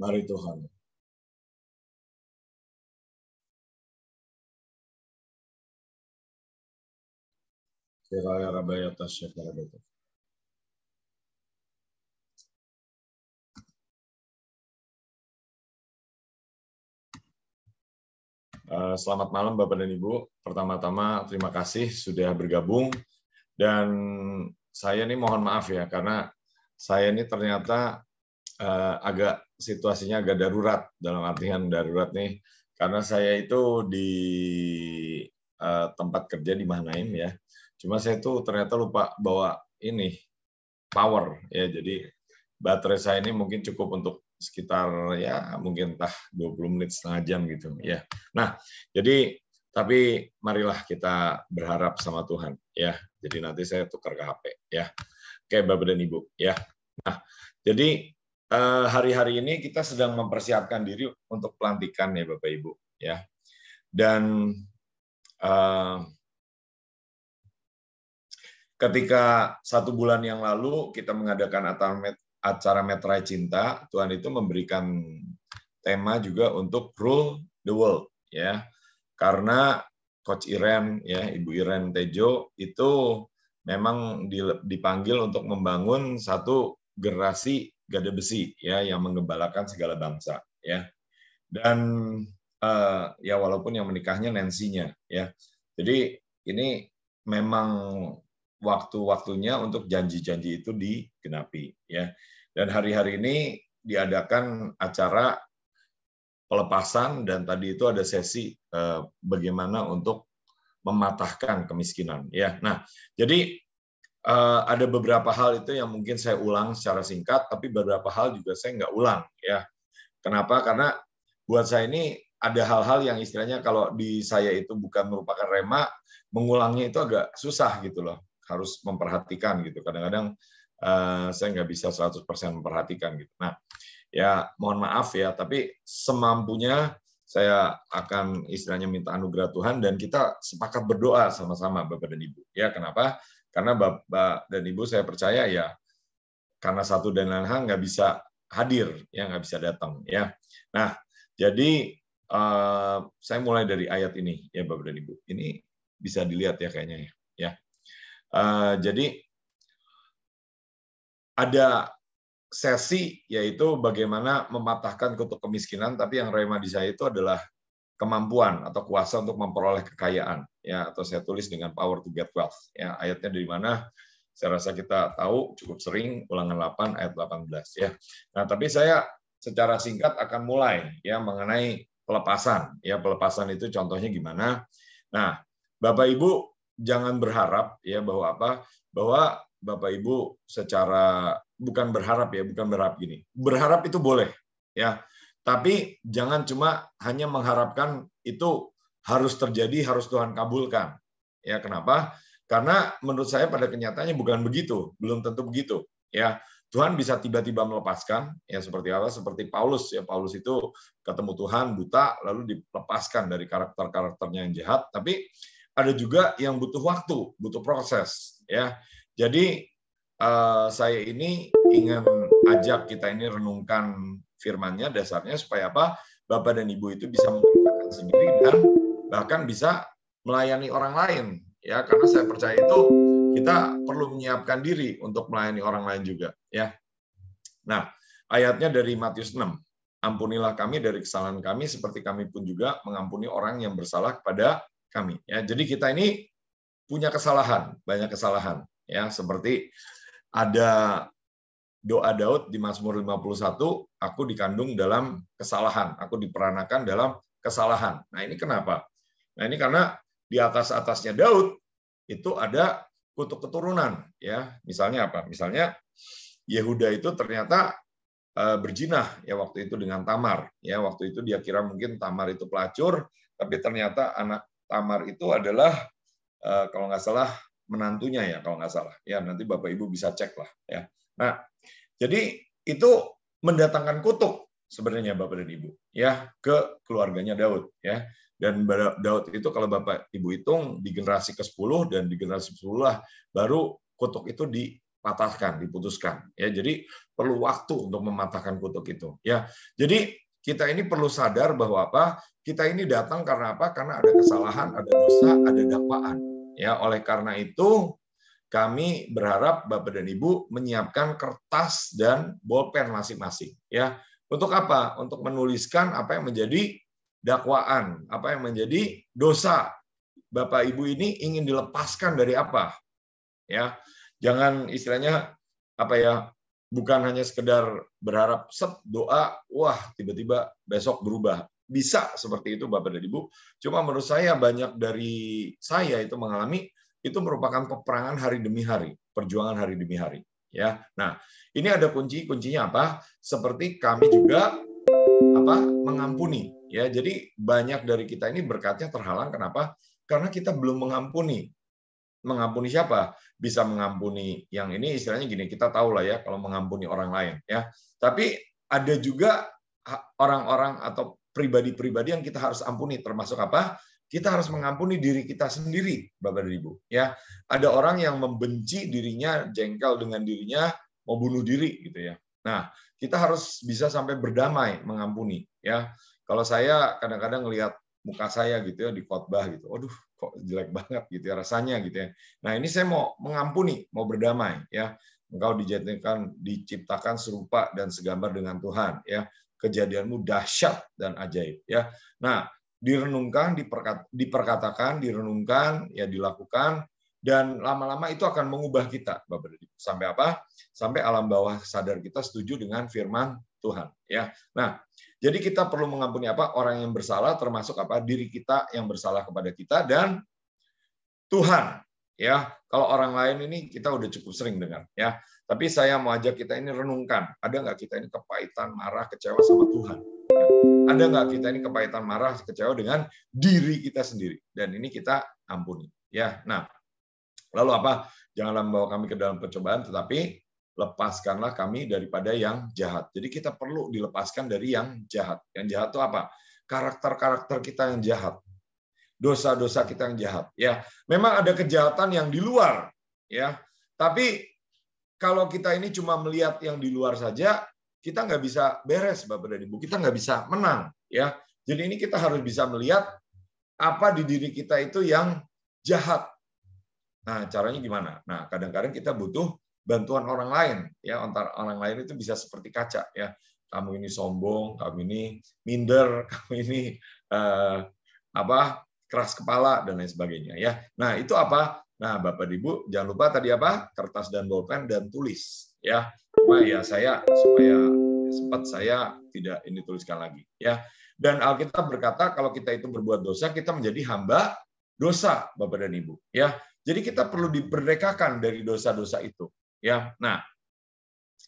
Mari Tuhan. Kiraya Rabaya Tasya Selamat malam Bapak dan Ibu. Pertama-tama terima kasih sudah bergabung dan saya ini mohon maaf ya karena saya ini ternyata uh, agak situasinya agak darurat dalam artian darurat nih karena saya itu di uh, tempat kerja di Mahanaim ya. Cuma saya tuh ternyata lupa bawa ini power ya. Jadi baterai saya ini mungkin cukup untuk sekitar ya mungkin entah 20 menit setengah jam gitu ya. Nah, jadi tapi marilah kita berharap sama Tuhan ya. Jadi nanti saya tukar ke HP ya. Oke Bapak dan Ibu ya. Nah, jadi Eh, hari-hari ini kita sedang mempersiapkan diri untuk pelantikan ya Bapak Ibu ya. Dan uh, ketika satu bulan yang lalu kita mengadakan acara Metrai Cinta, Tuhan itu memberikan tema juga untuk rule the world ya. Karena Coach Iren ya, Ibu Iren Tejo itu memang dipanggil untuk membangun satu generasi gada besi ya yang menggembalakan segala bangsa ya dan uh, ya walaupun yang menikahnya Nancy-nya ya jadi ini memang waktu-waktunya untuk janji-janji itu digenapi ya dan hari-hari ini diadakan acara pelepasan dan tadi itu ada sesi uh, bagaimana untuk mematahkan kemiskinan ya nah jadi Eh, ada beberapa hal itu yang mungkin saya ulang secara singkat, tapi beberapa hal juga saya nggak ulang ya. Kenapa? Karena buat saya ini ada hal-hal yang istilahnya kalau di saya itu bukan merupakan rema, mengulangnya itu agak susah gitu loh. Harus memperhatikan gitu. Kadang-kadang uh, saya nggak bisa 100% memperhatikan gitu. Nah, ya mohon maaf ya, tapi semampunya saya akan istilahnya minta anugerah Tuhan dan kita sepakat berdoa sama-sama Bapak dan Ibu. Ya, kenapa? Karena Bapak dan Ibu saya percaya ya karena satu dan lain hal nggak bisa hadir, ya nggak bisa datang, ya. Nah, jadi uh, saya mulai dari ayat ini, ya Bapak dan Ibu. Ini bisa dilihat ya kayaknya ya. Uh, jadi ada sesi yaitu bagaimana mematahkan kutuk kemiskinan, tapi yang rema di itu adalah kemampuan atau kuasa untuk memperoleh kekayaan ya atau saya tulis dengan power to get wealth ya ayatnya dari mana saya rasa kita tahu cukup sering ulangan 8 ayat 18 ya nah tapi saya secara singkat akan mulai ya mengenai pelepasan ya pelepasan itu contohnya gimana nah Bapak Ibu jangan berharap ya bahwa apa bahwa Bapak Ibu secara bukan berharap ya bukan berharap gini berharap itu boleh ya tapi jangan cuma hanya mengharapkan itu harus terjadi, harus Tuhan kabulkan. Ya, kenapa? Karena menurut saya pada kenyataannya bukan begitu, belum tentu begitu. Ya, Tuhan bisa tiba-tiba melepaskan, ya seperti apa? Seperti Paulus, ya Paulus itu ketemu Tuhan buta, lalu dilepaskan dari karakter-karakternya yang jahat. Tapi ada juga yang butuh waktu, butuh proses, ya. Jadi uh, saya ini ingin ajak kita ini renungkan firmannya dasarnya supaya apa Bapak dan Ibu itu bisa mengerjakan sendiri dan bahkan bisa melayani orang lain ya karena saya percaya itu kita perlu menyiapkan diri untuk melayani orang lain juga ya. Nah, ayatnya dari Matius 6. Ampunilah kami dari kesalahan kami seperti kami pun juga mengampuni orang yang bersalah kepada kami. Ya, jadi kita ini punya kesalahan, banyak kesalahan ya seperti ada doa Daud di Mazmur 51, aku dikandung dalam kesalahan, aku diperanakan dalam kesalahan. Nah ini kenapa? Nah ini karena di atas-atasnya Daud itu ada kutuk keturunan. ya Misalnya apa? Misalnya Yehuda itu ternyata eh, berjinah ya waktu itu dengan Tamar ya waktu itu dia kira mungkin Tamar itu pelacur tapi ternyata anak Tamar itu adalah eh, kalau nggak salah menantunya ya kalau nggak salah ya nanti bapak ibu bisa cek lah ya Nah, jadi itu mendatangkan kutuk sebenarnya Bapak dan Ibu ya ke keluarganya Daud ya. Dan Daud itu kalau Bapak Ibu hitung di generasi ke-10 dan di generasi ke-10 lah baru kutuk itu dipatahkan diputuskan. Ya, jadi perlu waktu untuk mematahkan kutuk itu. Ya, jadi kita ini perlu sadar bahwa apa? Kita ini datang karena apa? Karena ada kesalahan, ada dosa, ada dakwaan. Ya, oleh karena itu kami berharap Bapak dan Ibu menyiapkan kertas dan bolpen masing-masing ya. Untuk apa? Untuk menuliskan apa yang menjadi dakwaan, apa yang menjadi dosa. Bapak Ibu ini ingin dilepaskan dari apa? Ya. Jangan istilahnya apa ya? Bukan hanya sekedar berharap set doa, wah tiba-tiba besok berubah. Bisa seperti itu Bapak dan Ibu. Cuma menurut saya banyak dari saya itu mengalami itu merupakan peperangan hari demi hari, perjuangan hari demi hari. Ya, nah ini ada kunci kuncinya apa? Seperti kami juga apa mengampuni ya. Jadi banyak dari kita ini berkatnya terhalang kenapa? Karena kita belum mengampuni. Mengampuni siapa? Bisa mengampuni yang ini istilahnya gini kita tahu lah ya kalau mengampuni orang lain ya. Tapi ada juga orang-orang atau pribadi-pribadi yang kita harus ampuni termasuk apa? kita harus mengampuni diri kita sendiri, Bapak dan Ibu. Ya, ada orang yang membenci dirinya, jengkel dengan dirinya, mau bunuh diri gitu ya. Nah, kita harus bisa sampai berdamai, mengampuni. Ya, kalau saya kadang-kadang ngelihat muka saya gitu ya di khotbah gitu, aduh kok jelek banget gitu ya rasanya gitu ya. Nah ini saya mau mengampuni, mau berdamai ya. Engkau dijadikan, diciptakan serupa dan segambar dengan Tuhan ya. Kejadianmu dahsyat dan ajaib ya. Nah direnungkan, diperkat, diperkatakan, direnungkan, ya dilakukan, dan lama-lama itu akan mengubah kita, Sampai apa? Sampai alam bawah sadar kita setuju dengan firman Tuhan, ya. Nah, jadi kita perlu mengampuni apa? Orang yang bersalah termasuk apa? Diri kita yang bersalah kepada kita dan Tuhan, ya. Kalau orang lain ini kita udah cukup sering dengar, ya. Tapi saya mau ajak kita ini renungkan, ada nggak kita ini kepahitan, marah, kecewa sama Tuhan? Ada nggak kita ini kepahitan marah, kecewa dengan diri kita sendiri? Dan ini kita ampuni. Ya, nah, lalu apa? Janganlah membawa kami ke dalam percobaan tetapi lepaskanlah kami daripada yang jahat. Jadi kita perlu dilepaskan dari yang jahat. Yang jahat itu apa? Karakter-karakter kita yang jahat. Dosa-dosa kita yang jahat, ya. Memang ada kejahatan yang di luar, ya. Tapi kalau kita ini cuma melihat yang di luar saja, kita nggak bisa beres Bapak dan Ibu, kita nggak bisa menang ya. Jadi ini kita harus bisa melihat apa di diri kita itu yang jahat. Nah, caranya gimana? Nah, kadang-kadang kita butuh bantuan orang lain ya, orang lain itu bisa seperti kaca ya. Kamu ini sombong, kamu ini minder, kamu ini eh, apa? keras kepala dan lain sebagainya ya. Nah, itu apa? Nah, Bapak Ibu jangan lupa tadi apa? kertas dan bolpen dan tulis ya cuma ya saya supaya sempat saya tidak ini tuliskan lagi ya dan Alkitab berkata kalau kita itu berbuat dosa kita menjadi hamba dosa Bapak dan Ibu ya jadi kita perlu diperdekakan dari dosa-dosa itu ya nah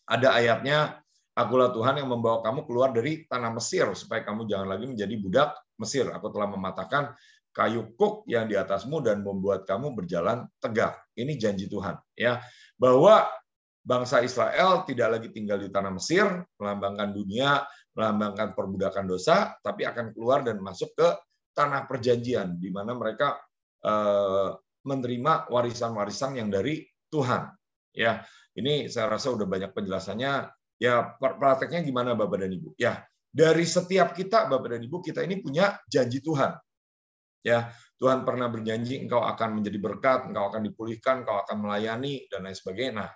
ada ayatnya akulah Tuhan yang membawa kamu keluar dari tanah Mesir supaya kamu jangan lagi menjadi budak Mesir aku telah mematahkan kayu kuk yang di atasmu dan membuat kamu berjalan tegak ini janji Tuhan ya bahwa bangsa Israel tidak lagi tinggal di tanah Mesir, melambangkan dunia, melambangkan perbudakan dosa, tapi akan keluar dan masuk ke tanah perjanjian, di mana mereka eh, menerima warisan-warisan yang dari Tuhan. Ya, ini saya rasa udah banyak penjelasannya. Ya, prakteknya gimana Bapak dan Ibu? Ya, dari setiap kita Bapak dan Ibu kita ini punya janji Tuhan. Ya, Tuhan pernah berjanji engkau akan menjadi berkat, engkau akan dipulihkan, engkau akan melayani dan lain sebagainya. Nah,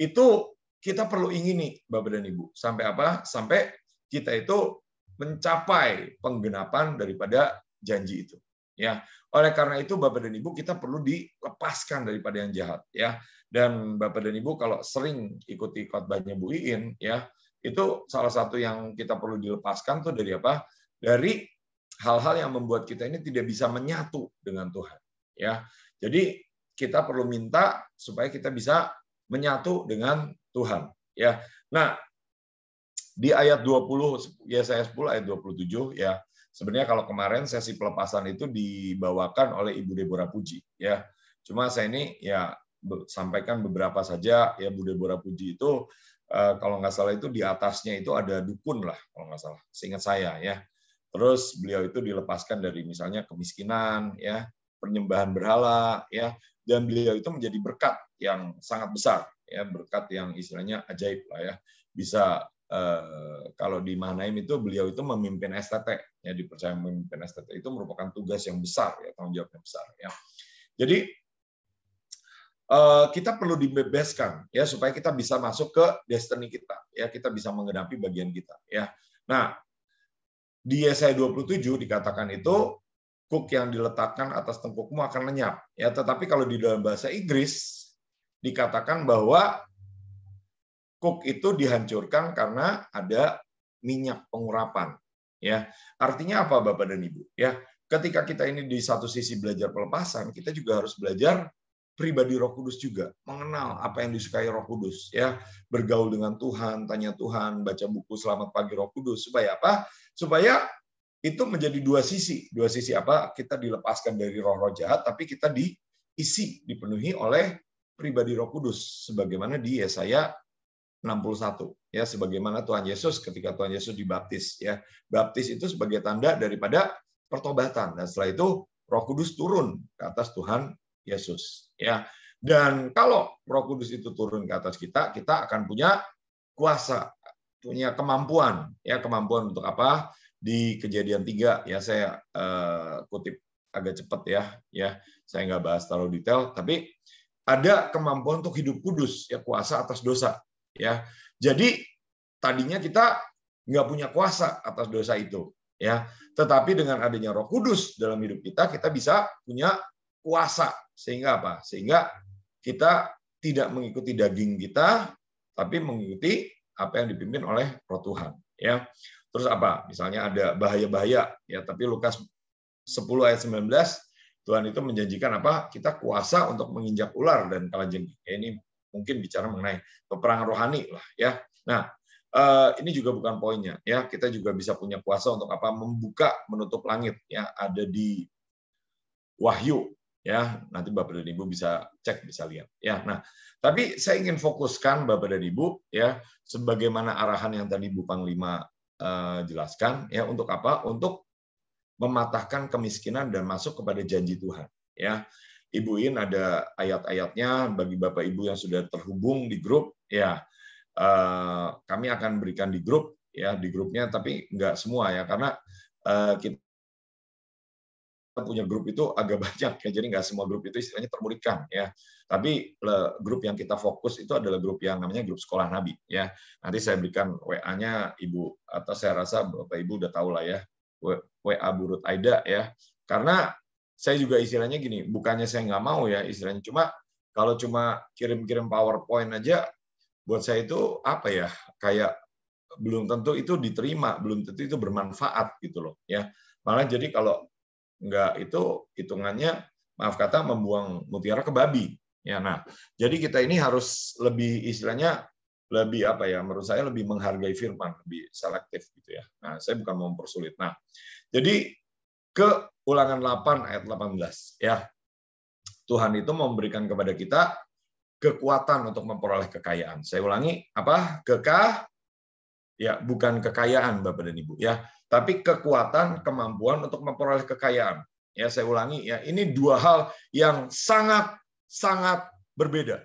itu kita perlu ingini, Bapak dan Ibu. Sampai apa? Sampai kita itu mencapai penggenapan daripada janji itu. Ya, oleh karena itu Bapak dan Ibu kita perlu dilepaskan daripada yang jahat, ya. Dan Bapak dan Ibu kalau sering ikuti khotbahnya Bu Iin, ya, itu salah satu yang kita perlu dilepaskan tuh dari apa? Dari hal-hal yang membuat kita ini tidak bisa menyatu dengan Tuhan, ya. Jadi kita perlu minta supaya kita bisa menyatu dengan Tuhan. Ya. Nah, di ayat 20 Yesaya 10 ayat 27 ya. Sebenarnya kalau kemarin sesi pelepasan itu dibawakan oleh Ibu Deborah Puji ya. Cuma saya ini ya sampaikan beberapa saja ya Bu Deborah Puji itu eh, kalau nggak salah itu di atasnya itu ada dukun lah kalau nggak salah. Seingat saya ya. Terus beliau itu dilepaskan dari misalnya kemiskinan ya, penyembahan berhala ya dan beliau itu menjadi berkat yang sangat besar ya berkat yang istilahnya ajaib lah ya bisa eh, kalau di Manaim itu beliau itu memimpin STT ya dipercaya memimpin STT itu merupakan tugas yang besar ya tanggung jawab yang besar ya jadi eh, kita perlu dibebaskan ya supaya kita bisa masuk ke destiny kita ya kita bisa menggenapi bagian kita ya nah di Yesaya 27 dikatakan itu cook yang diletakkan atas tengkukmu akan lenyap. Ya, tetapi kalau di dalam bahasa Inggris dikatakan bahwa cook itu dihancurkan karena ada minyak pengurapan. Ya, artinya apa Bapak dan Ibu? Ya, ketika kita ini di satu sisi belajar pelepasan, kita juga harus belajar pribadi Roh Kudus juga, mengenal apa yang disukai Roh Kudus, ya, bergaul dengan Tuhan, tanya Tuhan, baca buku Selamat Pagi Roh Kudus, supaya apa? Supaya itu menjadi dua sisi. Dua sisi apa? Kita dilepaskan dari roh-roh jahat, tapi kita diisi, dipenuhi oleh pribadi Roh Kudus sebagaimana di Yesaya 61 ya sebagaimana Tuhan Yesus ketika Tuhan Yesus dibaptis ya. Baptis itu sebagai tanda daripada pertobatan dan setelah itu Roh Kudus turun ke atas Tuhan Yesus ya. Dan kalau Roh Kudus itu turun ke atas kita, kita akan punya kuasa, punya kemampuan ya, kemampuan untuk apa? di kejadian tiga ya saya uh, kutip agak cepat ya ya saya nggak bahas terlalu detail tapi ada kemampuan untuk hidup kudus ya kuasa atas dosa ya jadi tadinya kita nggak punya kuasa atas dosa itu ya tetapi dengan adanya Roh Kudus dalam hidup kita kita bisa punya kuasa sehingga apa sehingga kita tidak mengikuti daging kita tapi mengikuti apa yang dipimpin oleh Roh Tuhan ya Terus apa? Misalnya ada bahaya-bahaya ya, tapi Lukas 10 ayat 19 Tuhan itu menjanjikan apa? Kita kuasa untuk menginjak ular dan kalajengking. Ya, ini mungkin bicara mengenai peperangan rohani lah ya. Nah, eh, ini juga bukan poinnya ya. Kita juga bisa punya kuasa untuk apa? Membuka, menutup langit ya. Ada di Wahyu ya nanti bapak dan ibu bisa cek bisa lihat ya nah tapi saya ingin fokuskan bapak dan ibu ya sebagaimana arahan yang tadi bu panglima Eh, jelaskan ya untuk apa? Untuk mematahkan kemiskinan dan masuk kepada janji Tuhan ya. Ibu In ada ayat-ayatnya bagi Bapak Ibu yang sudah terhubung di grup ya. Eh, kami akan berikan di grup ya di grupnya tapi nggak semua ya karena eh, kita punya grup itu agak banyak ya jadi nggak semua grup itu istilahnya termuridkan ya tapi grup yang kita fokus itu adalah grup yang namanya grup sekolah nabi ya nanti saya berikan wa-nya ibu atau saya rasa bapak ibu udah tahu lah ya wa burut aida ya karena saya juga istilahnya gini bukannya saya nggak mau ya istilahnya cuma kalau cuma kirim-kirim powerpoint aja buat saya itu apa ya kayak belum tentu itu diterima belum tentu itu bermanfaat gitu loh ya malah jadi kalau nggak itu hitungannya maaf kata membuang mutiara ke babi. Ya, nah, jadi kita ini harus lebih istilahnya lebih apa ya? Menurut saya lebih menghargai firman, lebih selektif gitu ya. Nah, saya bukan mau mempersulit. Nah, jadi ke ulangan 8 ayat 18 ya. Tuhan itu memberikan kepada kita kekuatan untuk memperoleh kekayaan. Saya ulangi, apa? Kekah ya bukan kekayaan Bapak dan Ibu ya, tapi kekuatan, kemampuan untuk memperoleh kekayaan. Ya saya ulangi ya, ini dua hal yang sangat sangat berbeda.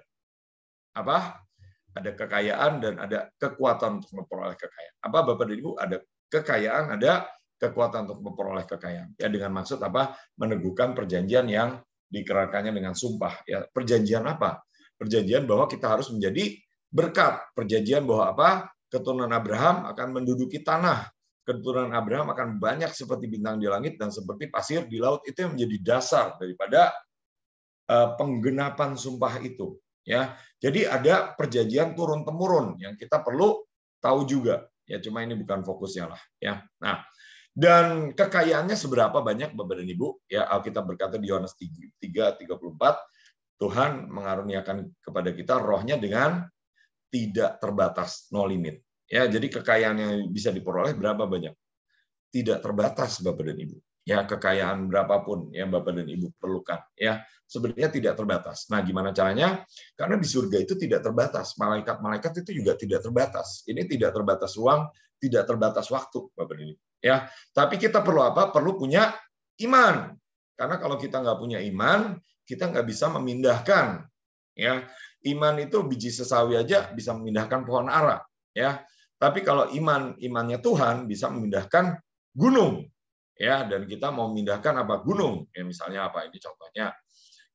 Apa? Ada kekayaan dan ada kekuatan untuk memperoleh kekayaan. Apa Bapak dan Ibu? Ada kekayaan, ada kekuatan untuk memperoleh kekayaan. Ya dengan maksud apa? Meneguhkan perjanjian yang dikerakannya dengan sumpah. Ya perjanjian apa? Perjanjian bahwa kita harus menjadi berkat. Perjanjian bahwa apa? keturunan Abraham akan menduduki tanah. Keturunan Abraham akan banyak seperti bintang di langit dan seperti pasir di laut. Itu yang menjadi dasar daripada eh, penggenapan sumpah itu. Ya, jadi ada perjanjian turun temurun yang kita perlu tahu juga. Ya, cuma ini bukan fokusnya lah. Ya, nah dan kekayaannya seberapa banyak Bapak dan Ibu? Ya, Alkitab berkata di Yohanes 3:34 Tuhan mengaruniakan kepada kita rohnya dengan tidak terbatas, no limit. Ya, jadi kekayaan yang bisa diperoleh berapa banyak? Tidak terbatas Bapak dan Ibu. Ya, kekayaan berapapun yang Bapak dan Ibu perlukan, ya, sebenarnya tidak terbatas. Nah, gimana caranya? Karena di surga itu tidak terbatas, malaikat-malaikat itu juga tidak terbatas. Ini tidak terbatas ruang, tidak terbatas waktu, Bapak dan Ibu. Ya, tapi kita perlu apa? Perlu punya iman. Karena kalau kita nggak punya iman, kita nggak bisa memindahkan ya iman itu biji sesawi aja bisa memindahkan pohon ara ya tapi kalau iman imannya Tuhan bisa memindahkan gunung, ya. Dan kita mau memindahkan apa gunung? Ya misalnya apa ini contohnya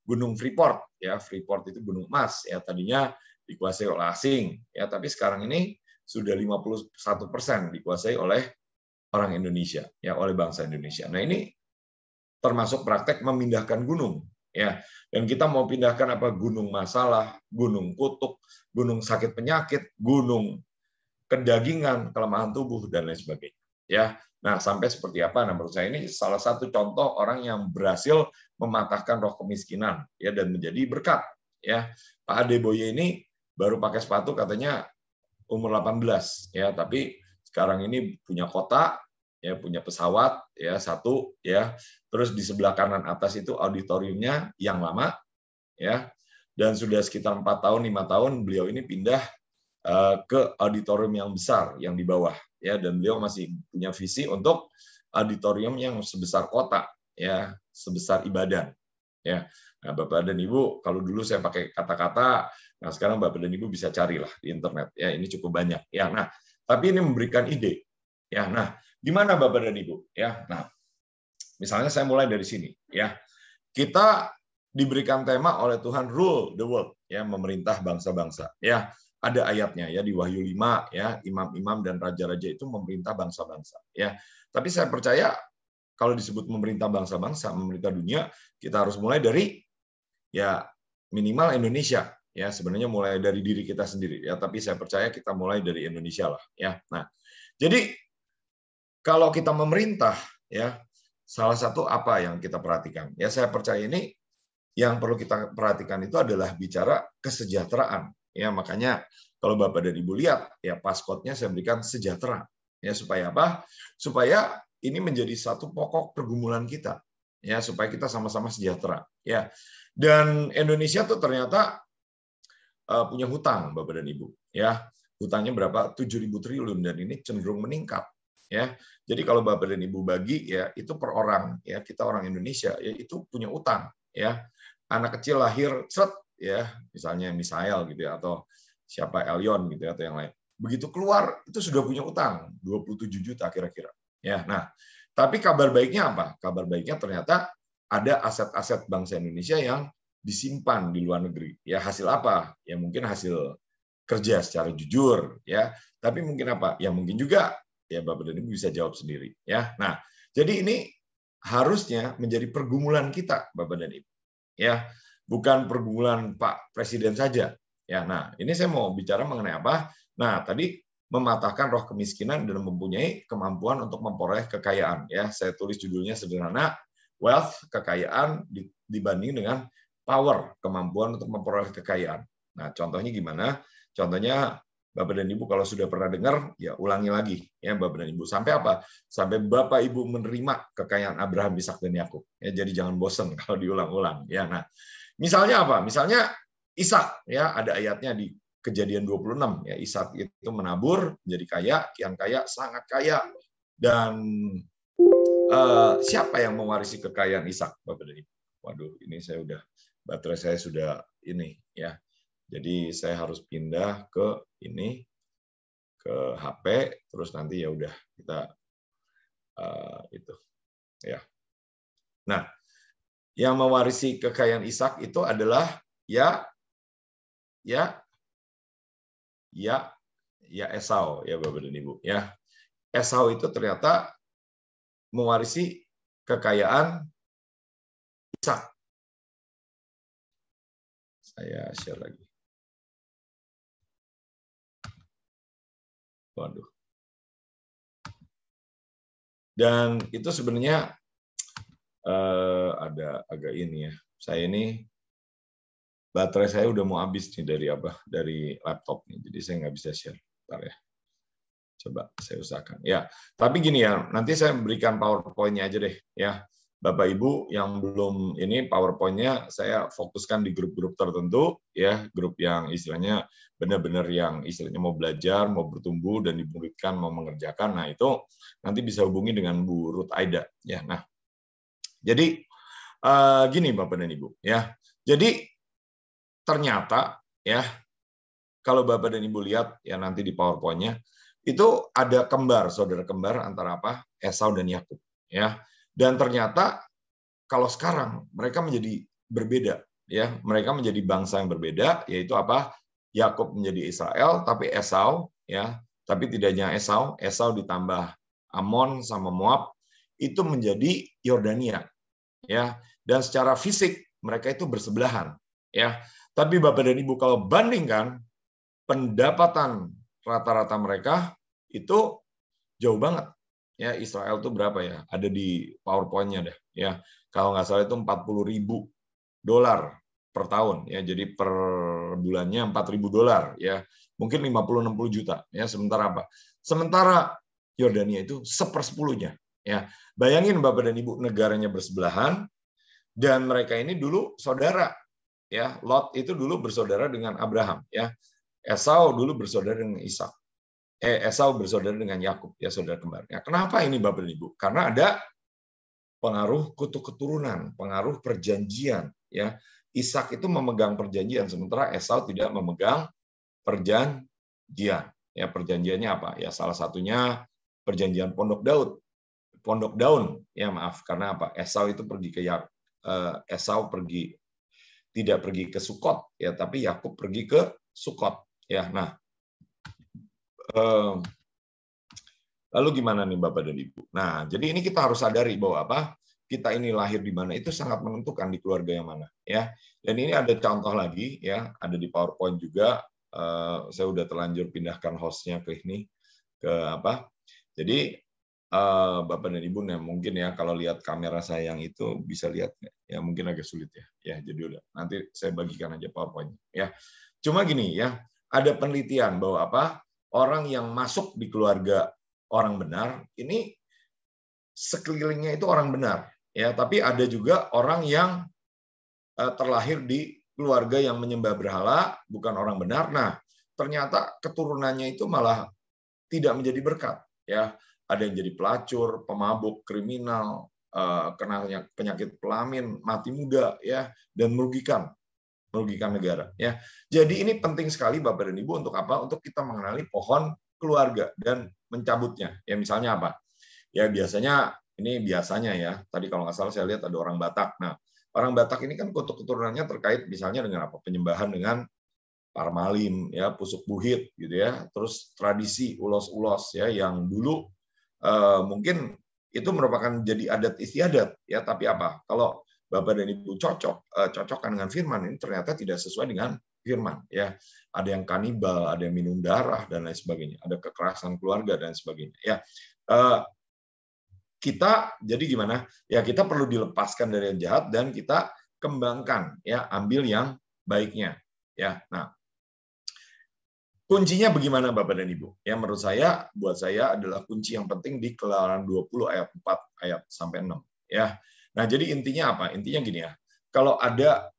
Gunung Freeport, ya Freeport itu gunung emas, ya tadinya dikuasai oleh asing, ya tapi sekarang ini sudah 51 persen dikuasai oleh orang Indonesia, ya oleh bangsa Indonesia. Nah ini termasuk praktek memindahkan gunung, ya. Dan kita mau pindahkan apa gunung masalah, gunung kutuk, gunung sakit penyakit, gunung kedagingan, kelemahan tubuh dan lain sebagainya. Ya, nah sampai seperti apa? Nah menurut saya ini salah satu contoh orang yang berhasil mematahkan roh kemiskinan ya dan menjadi berkat. Ya, Pak Adeboye ini baru pakai sepatu katanya umur 18 ya, tapi sekarang ini punya kota, ya punya pesawat ya satu ya terus di sebelah kanan atas itu auditoriumnya yang lama ya dan sudah sekitar empat tahun lima tahun beliau ini pindah Eh, ke auditorium yang besar yang di bawah ya dan beliau masih punya visi untuk auditorium yang sebesar kota ya sebesar ibadah ya nah, bapak dan ibu kalau dulu saya pakai kata-kata nah sekarang bapak dan ibu bisa carilah di internet ya ini cukup banyak ya nah tapi ini memberikan ide ya nah di mana bapak dan ibu ya nah misalnya saya mulai dari sini ya kita diberikan tema oleh Tuhan rule the world ya memerintah bangsa-bangsa ya ada ayatnya ya di Wahyu 5 ya imam-imam dan raja-raja itu memerintah bangsa-bangsa ya. Tapi saya percaya kalau disebut memerintah bangsa-bangsa, memerintah dunia, kita harus mulai dari ya minimal Indonesia ya sebenarnya mulai dari diri kita sendiri ya tapi saya percaya kita mulai dari Indonesia lah ya nah jadi kalau kita memerintah ya salah satu apa yang kita perhatikan ya saya percaya ini yang perlu kita perhatikan itu adalah bicara kesejahteraan Ya, makanya kalau Bapak dan Ibu lihat, ya paskotnya saya berikan sejahtera. Ya, supaya apa? Supaya ini menjadi satu pokok pergumulan kita. Ya, supaya kita sama-sama sejahtera. Ya. Dan Indonesia tuh ternyata eh, punya hutang Bapak dan Ibu, ya. Hutangnya berapa? 7.000 triliun dan ini cenderung meningkat, ya. Jadi kalau Bapak dan Ibu bagi ya itu per orang, ya kita orang Indonesia ya itu punya utang, ya. Anak kecil lahir set ya misalnya Misael gitu ya atau siapa Elion gitu ya, atau yang lain. Begitu keluar itu sudah punya utang 27 juta kira-kira. Ya, nah tapi kabar baiknya apa? Kabar baiknya ternyata ada aset-aset bangsa Indonesia yang disimpan di luar negeri. Ya hasil apa? Ya mungkin hasil kerja secara jujur ya. Tapi mungkin apa? Ya mungkin juga ya Bapak dan Ibu bisa jawab sendiri ya. Nah, jadi ini harusnya menjadi pergumulan kita Bapak dan Ibu. Ya bukan pergumulan Pak Presiden saja. Ya, nah ini saya mau bicara mengenai apa? Nah tadi mematahkan roh kemiskinan dan mempunyai kemampuan untuk memperoleh kekayaan. Ya, saya tulis judulnya sederhana, wealth kekayaan dibanding dengan power kemampuan untuk memperoleh kekayaan. Nah, contohnya gimana? Contohnya Bapak dan Ibu kalau sudah pernah dengar, ya ulangi lagi ya Bapak dan Ibu. Sampai apa? Sampai Bapak Ibu menerima kekayaan Abraham, Ishak dan Yakub. Ya jadi jangan bosan kalau diulang-ulang. Ya nah, Misalnya apa? Misalnya Ishak ya ada ayatnya di Kejadian 26 ya Ishak itu menabur menjadi kaya, kian kaya, sangat kaya dan uh, siapa yang mewarisi kekayaan Ishak Bapak dan Waduh, ini saya udah baterai saya sudah ini ya. Jadi saya harus pindah ke ini ke HP terus nanti ya udah kita uh, itu ya. Nah, yang mewarisi kekayaan Ishak itu adalah ya ya ya ya Esau ya Bapak dan Ibu ya. Esau itu ternyata mewarisi kekayaan Ishak. Saya share lagi. Waduh. Dan itu sebenarnya uh, ada agak ini ya. Saya ini baterai saya udah mau habis nih dari apa? Dari laptop nih. Jadi saya nggak bisa share. Bentar ya. Coba saya usahakan. Ya, tapi gini ya, nanti saya berikan PowerPoint-nya aja deh ya. Bapak Ibu yang belum ini PowerPoint-nya saya fokuskan di grup-grup tertentu ya, grup yang istilahnya benar-benar yang istilahnya mau belajar, mau bertumbuh dan dimuridkan, mau mengerjakan. Nah, itu nanti bisa hubungi dengan Bu Ruth Aida ya. Nah, jadi uh, gini Bapak dan Ibu ya. Jadi ternyata ya kalau Bapak dan Ibu lihat ya nanti di PowerPoint-nya itu ada kembar saudara kembar antara apa? Esau dan Yakub ya. Dan ternyata kalau sekarang mereka menjadi berbeda ya, mereka menjadi bangsa yang berbeda yaitu apa? Yakub menjadi Israel tapi Esau ya, tapi tidak Esau, Esau ditambah Amon sama Moab itu menjadi Yordania. Ya, dan secara fisik mereka itu bersebelahan, ya. Tapi Bapak dan Ibu kalau bandingkan pendapatan rata-rata mereka itu jauh banget. Ya, Israel itu berapa ya? Ada di PowerPoint-nya deh, ya. Kalau nggak salah itu 40 ribu dolar per tahun ya jadi per bulannya ribu dolar ya mungkin 50 60 juta ya sementara apa sementara Yordania itu sepersepuluhnya Ya, bayangin Bapak dan Ibu negaranya bersebelahan dan mereka ini dulu saudara. Ya, Lot itu dulu bersaudara dengan Abraham, ya. Esau dulu bersaudara dengan Ishak. Eh, Esau bersaudara dengan Yakub, ya saudara kembarnya. Kenapa ini Bapak dan Ibu? Karena ada pengaruh kutu keturunan, pengaruh perjanjian, ya. Ishak itu memegang perjanjian sementara Esau tidak memegang perjanjian. Ya, perjanjiannya apa? Ya salah satunya perjanjian Pondok Daud pondok daun ya maaf karena apa Esau itu pergi ke ya eh, Esau pergi tidak pergi ke Sukot ya tapi Yakub pergi ke Sukot ya nah lalu gimana nih Bapak dan Ibu nah jadi ini kita harus sadari bahwa apa kita ini lahir di mana itu sangat menentukan di keluarga yang mana ya dan ini ada contoh lagi ya ada di PowerPoint juga eh, saya sudah terlanjur pindahkan hostnya ke ini ke apa jadi Eh, Bapak dan Ibu, nah mungkin ya kalau lihat kamera saya yang itu bisa lihat ya mungkin agak sulit ya. Ya jadi udah nanti saya bagikan aja powerpointnya ya. Cuma gini ya, ada penelitian bahwa apa orang yang masuk di keluarga orang benar ini sekelilingnya itu orang benar ya, tapi ada juga orang yang eh, terlahir di keluarga yang menyembah berhala bukan orang benar. Nah, ternyata keturunannya itu malah tidak menjadi berkat ya ada yang jadi pelacur, pemabuk, kriminal, eh, kena penyakit pelamin, mati muda ya dan merugikan merugikan negara ya. Jadi ini penting sekali Bapak dan Ibu untuk apa? Untuk kita mengenali pohon keluarga dan mencabutnya. Ya misalnya apa? Ya biasanya ini biasanya ya. Tadi kalau nggak salah saya lihat ada orang Batak. Nah, orang Batak ini kan keturunannya terkait misalnya dengan apa? Penyembahan dengan parmalim ya, pusuk buhit gitu ya. Terus tradisi ulos-ulos ya yang dulu Eh, mungkin itu merupakan jadi adat istiadat ya tapi apa kalau bapak dan ibu cocok eh, cocokkan dengan firman ini ternyata tidak sesuai dengan firman ya ada yang kanibal ada yang minum darah dan lain sebagainya ada kekerasan keluarga dan sebagainya ya eh, kita jadi gimana ya kita perlu dilepaskan dari yang jahat dan kita kembangkan ya ambil yang baiknya ya nah kuncinya bagaimana Bapak dan Ibu? Ya menurut saya buat saya adalah kunci yang penting di Keluaran 20 ayat 4 ayat sampai 6 ya. Nah, jadi intinya apa? Intinya gini ya. Kalau ada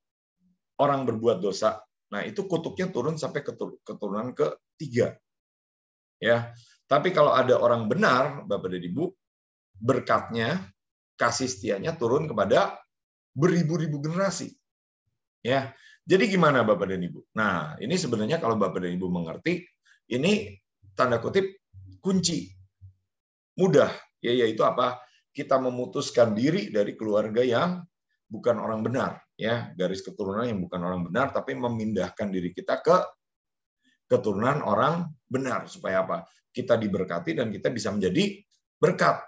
orang berbuat dosa, nah itu kutuknya turun sampai keturunan ke tiga. Ya. Tapi kalau ada orang benar, Bapak dan Ibu, berkatnya, kasih setianya turun kepada beribu-ribu generasi. Ya. Jadi gimana Bapak dan Ibu? Nah, ini sebenarnya kalau Bapak dan Ibu mengerti, ini tanda kutip kunci mudah, ya, yaitu apa? Kita memutuskan diri dari keluarga yang bukan orang benar, ya, garis keturunan yang bukan orang benar, tapi memindahkan diri kita ke keturunan orang benar supaya apa? Kita diberkati dan kita bisa menjadi berkat.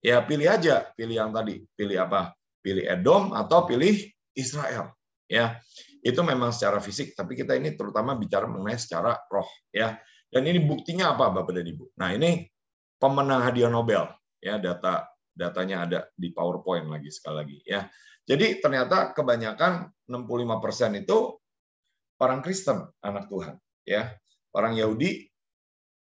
Ya, pilih aja, pilih yang tadi, pilih apa? Pilih Edom atau pilih Israel, ya itu memang secara fisik, tapi kita ini terutama bicara mengenai secara roh ya. Dan ini buktinya apa Bapak dan Ibu? Nah, ini pemenang hadiah Nobel ya data datanya ada di PowerPoint lagi sekali lagi ya. Jadi ternyata kebanyakan 65% itu orang Kristen, anak Tuhan ya. Orang Yahudi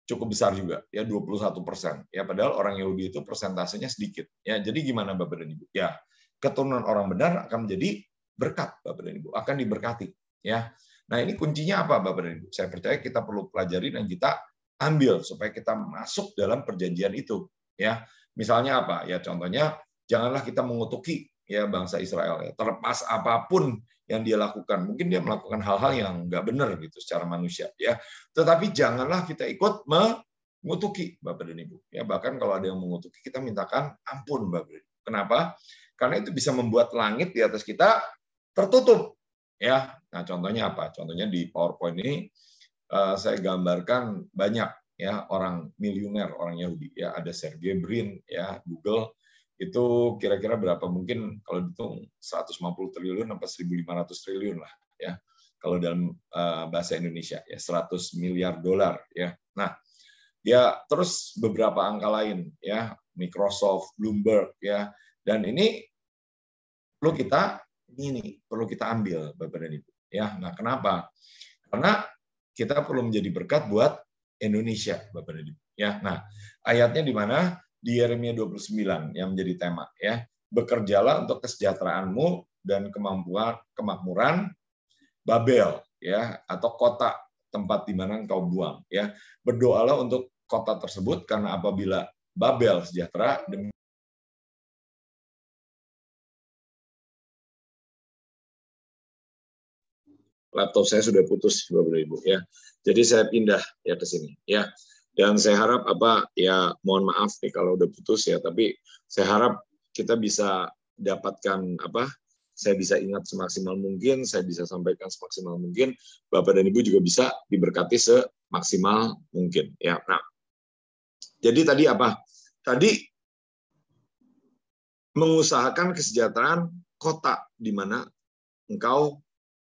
cukup besar juga ya 21 persen ya padahal orang Yahudi itu persentasenya sedikit ya jadi gimana bapak dan ibu ya keturunan orang benar akan menjadi berkat Bapak dan Ibu, akan diberkati ya. Nah, ini kuncinya apa Bapak dan Ibu? Saya percaya kita perlu pelajari dan kita ambil supaya kita masuk dalam perjanjian itu ya. Misalnya apa? Ya contohnya janganlah kita mengutuki ya bangsa Israel ya. Terlepas apapun yang dia lakukan, mungkin dia melakukan hal-hal yang nggak benar gitu secara manusia ya. Tetapi janganlah kita ikut mengutuki Bapak dan Ibu ya. Bahkan kalau ada yang mengutuki kita mintakan ampun Bapak dan Ibu. Kenapa? Karena itu bisa membuat langit di atas kita tertutup ya nah contohnya apa contohnya di PowerPoint ini eh, saya gambarkan banyak ya orang miliuner orang Yahudi ya ada Sergey Brin ya Google itu kira-kira berapa mungkin kalau dihitung 150 triliun apa 1.500 triliun lah ya kalau dalam eh, bahasa Indonesia ya 100 miliar dolar ya nah ya terus beberapa angka lain ya Microsoft Bloomberg ya dan ini perlu kita ini perlu kita ambil Bapak dan Ibu. Ya, nah kenapa? Karena kita perlu menjadi berkat buat Indonesia Bapak dan Ibu. Ya, nah ayatnya di mana? Di Yeremia 29 yang menjadi tema ya. Bekerjalah untuk kesejahteraanmu dan kemampuan kemakmuran Babel ya atau kota tempat di mana engkau buang ya. Berdoalah untuk kota tersebut karena apabila Babel sejahtera demi laptop saya sudah putus Bapak Ibu ya. Jadi saya pindah ya ke sini ya. Dan saya harap apa ya mohon maaf nih kalau udah putus ya tapi saya harap kita bisa dapatkan apa saya bisa ingat semaksimal mungkin, saya bisa sampaikan semaksimal mungkin, Bapak dan Ibu juga bisa diberkati semaksimal mungkin ya. Nah, jadi tadi apa? Tadi mengusahakan kesejahteraan kota di mana engkau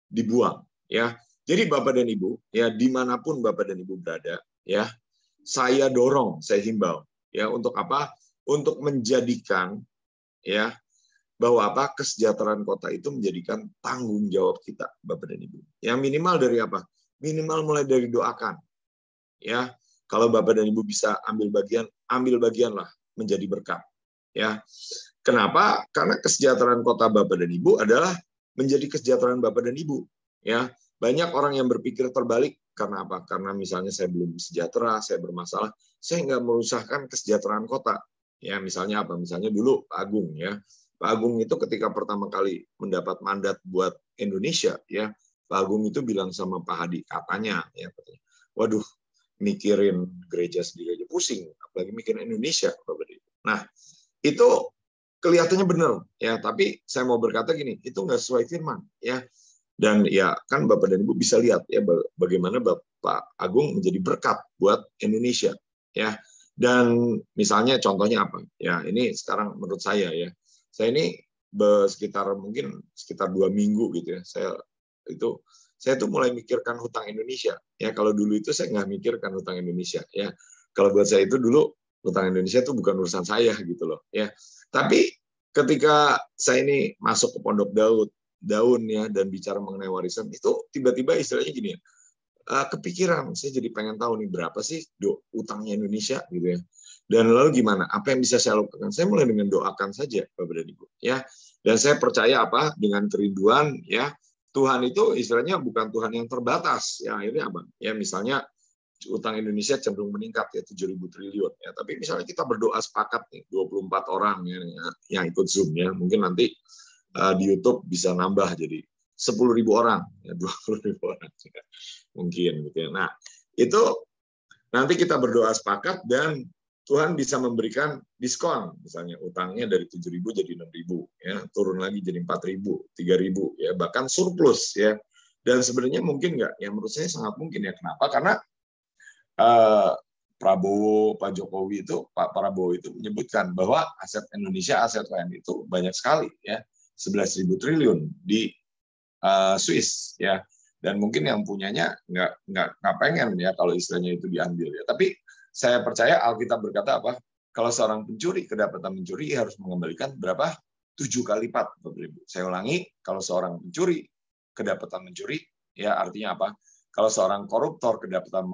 dibuang ya jadi bapak dan ibu ya dimanapun bapak dan ibu berada ya saya dorong saya himbau ya untuk apa untuk menjadikan ya bahwa apa kesejahteraan kota itu menjadikan tanggung jawab kita bapak dan ibu yang minimal dari apa minimal mulai dari doakan ya kalau bapak dan ibu bisa ambil bagian ambil bagianlah menjadi berkat ya kenapa karena kesejahteraan kota bapak dan ibu adalah menjadi kesejahteraan bapak dan ibu Ya, banyak orang yang berpikir terbalik karena apa? Karena misalnya saya belum sejahtera, saya bermasalah, saya nggak merusakkan kesejahteraan kota. Ya, misalnya apa? Misalnya dulu Pak Agung ya. Pak Agung itu ketika pertama kali mendapat mandat buat Indonesia ya, Pak Agung itu bilang sama Pak Hadi katanya ya, katanya, waduh mikirin gereja sendiri aja pusing, apalagi mikirin Indonesia. Nah, itu kelihatannya benar ya, tapi saya mau berkata gini, itu nggak sesuai firman ya dan ya kan Bapak dan Ibu bisa lihat ya bagaimana Bapak Agung menjadi berkat buat Indonesia ya. Dan misalnya contohnya apa? Ya ini sekarang menurut saya ya, saya ini sekitar mungkin sekitar dua minggu gitu ya. Saya itu saya tuh mulai mikirkan hutang Indonesia ya. Kalau dulu itu saya nggak mikirkan hutang Indonesia ya. Kalau buat saya itu dulu hutang Indonesia itu bukan urusan saya gitu loh ya. Tapi ketika saya ini masuk ke Pondok Daud daun ya dan bicara mengenai warisan itu tiba-tiba istilahnya gini ya, ah, kepikiran saya jadi pengen tahu nih berapa sih do, utangnya Indonesia gitu ya dan lalu gimana apa yang bisa saya lakukan saya mulai dengan doakan saja Bapak dan Ibu ya dan saya percaya apa dengan kerinduan ya Tuhan itu istilahnya bukan Tuhan yang terbatas ya akhirnya apa ya misalnya utang Indonesia cenderung meningkat ya 7.000 triliun ya tapi misalnya kita berdoa sepakat nih 24 orang ya, yang ikut Zoom ya mungkin nanti uh, di YouTube bisa nambah jadi 10.000 orang, ya, 20.000 orang ya, mungkin gitu ya. Nah, itu nanti kita berdoa sepakat dan Tuhan bisa memberikan diskon misalnya utangnya dari tujuh ribu jadi 6.000 ya, turun lagi jadi empat 4.000, 3.000 ya, bahkan surplus ya. Dan sebenarnya mungkin nggak? Ya menurut saya sangat mungkin ya. Kenapa? Karena uh, Prabowo, Pak Jokowi itu, Pak Prabowo itu menyebutkan bahwa aset Indonesia, aset lain itu banyak sekali ya. 11.000 triliun di uh, Swiss ya dan mungkin yang punyanya nggak nggak nggak pengen ya kalau istilahnya itu diambil ya tapi saya percaya Alkitab berkata apa kalau seorang pencuri kedapatan mencuri ia harus mengembalikan berapa tujuh kali lipat Bapak saya ulangi kalau seorang pencuri kedapatan mencuri ya artinya apa kalau seorang koruptor kedapatan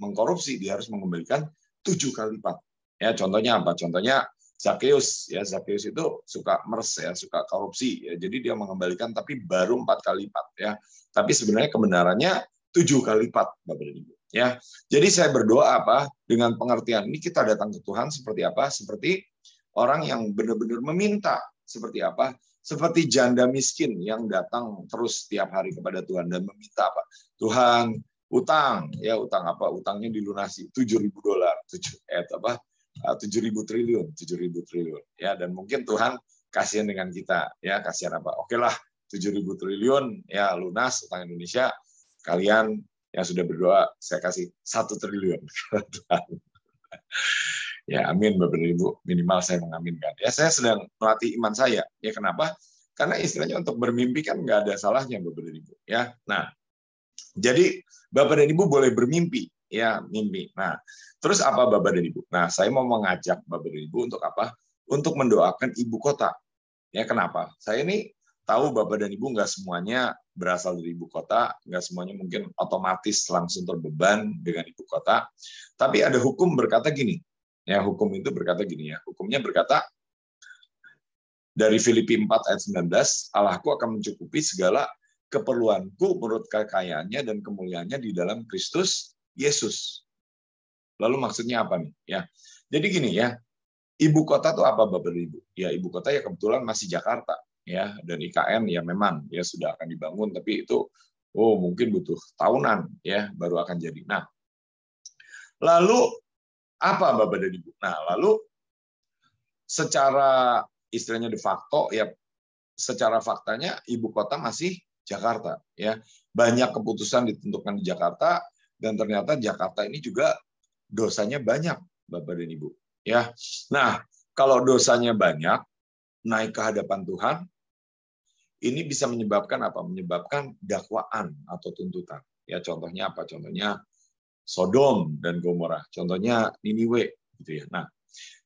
mengkorupsi dia harus mengembalikan tujuh kali lipat ya contohnya apa contohnya Zakheus ya Zakheus itu suka mers ya suka korupsi ya jadi dia mengembalikan tapi baru empat kali lipat ya tapi sebenarnya kebenarannya tujuh kali lipat Bapak dan Ibu ya jadi saya berdoa apa dengan pengertian ini kita datang ke Tuhan seperti apa seperti orang yang benar-benar meminta seperti apa seperti janda miskin yang datang terus setiap hari kepada Tuhan dan meminta apa Tuhan utang ya utang apa utangnya dilunasi tujuh ribu dolar tujuh eh apa Ah, tujuh ribu triliun, tujuh ribu triliun, ya dan mungkin Tuhan kasihan dengan kita, ya kasihan apa? Oke lah, tujuh ribu triliun, ya lunas utang Indonesia, kalian yang sudah berdoa, saya kasih satu triliun. ya amin Bapak Ibu, minimal saya mengaminkan. Ya saya sedang melatih iman saya. Ya kenapa? Karena istilahnya untuk bermimpi kan nggak ada salahnya Bapak Ibu. Ya, nah jadi Bapak dan Ibu boleh bermimpi, ya mimpi. Nah, terus apa Bapak dan Ibu? Nah, saya mau mengajak Bapak dan Ibu untuk apa? Untuk mendoakan ibu kota. Ya kenapa? Saya ini tahu Bapak dan Ibu nggak semuanya berasal dari ibu kota, nggak semuanya mungkin otomatis langsung terbeban dengan ibu kota. Tapi ada hukum berkata gini, ya hukum itu berkata gini ya, hukumnya berkata dari Filipi 4 ayat 19, Allahku akan mencukupi segala keperluanku menurut kekayaannya dan kemuliaannya di dalam Kristus Yesus. Lalu maksudnya apa nih? Ya, jadi gini ya, ibu kota tuh apa bapak ibu? Ya ibu kota ya kebetulan masih Jakarta ya dan IKN ya memang ya sudah akan dibangun tapi itu oh mungkin butuh tahunan ya baru akan jadi. Nah lalu apa bapak dan ibu? Nah lalu secara istilahnya de facto ya secara faktanya ibu kota masih Jakarta ya banyak keputusan ditentukan di Jakarta dan ternyata Jakarta ini juga dosanya banyak, Bapak dan Ibu. Ya. Nah, kalau dosanya banyak, naik ke hadapan Tuhan, ini bisa menyebabkan apa? Menyebabkan dakwaan atau tuntutan. Ya, contohnya apa? Contohnya Sodom dan Gomora. Contohnya Niniwe gitu ya. Nah,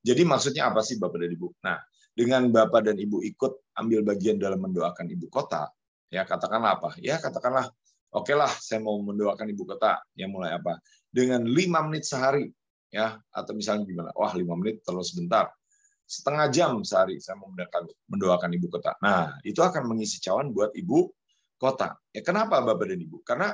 jadi maksudnya apa sih Bapak dan Ibu? Nah, dengan Bapak dan Ibu ikut ambil bagian dalam mendoakan ibu kota, ya katakanlah apa? Ya katakanlah Oke lah, saya mau mendoakan ibu kota. Yang mulai apa? Dengan lima menit sehari, ya atau misalnya gimana? Wah lima menit terlalu sebentar. Setengah jam sehari saya mau mendoakan, mendoakan ibu kota. Nah itu akan mengisi cawan buat ibu kota. Ya kenapa bapak dan ibu? Karena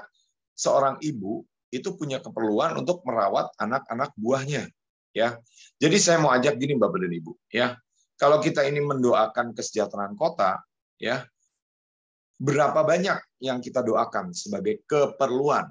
seorang ibu itu punya keperluan untuk merawat anak-anak buahnya ya. Jadi saya mau ajak gini Bapak dan Ibu, ya. Kalau kita ini mendoakan kesejahteraan kota, ya, berapa banyak yang kita doakan sebagai keperluan?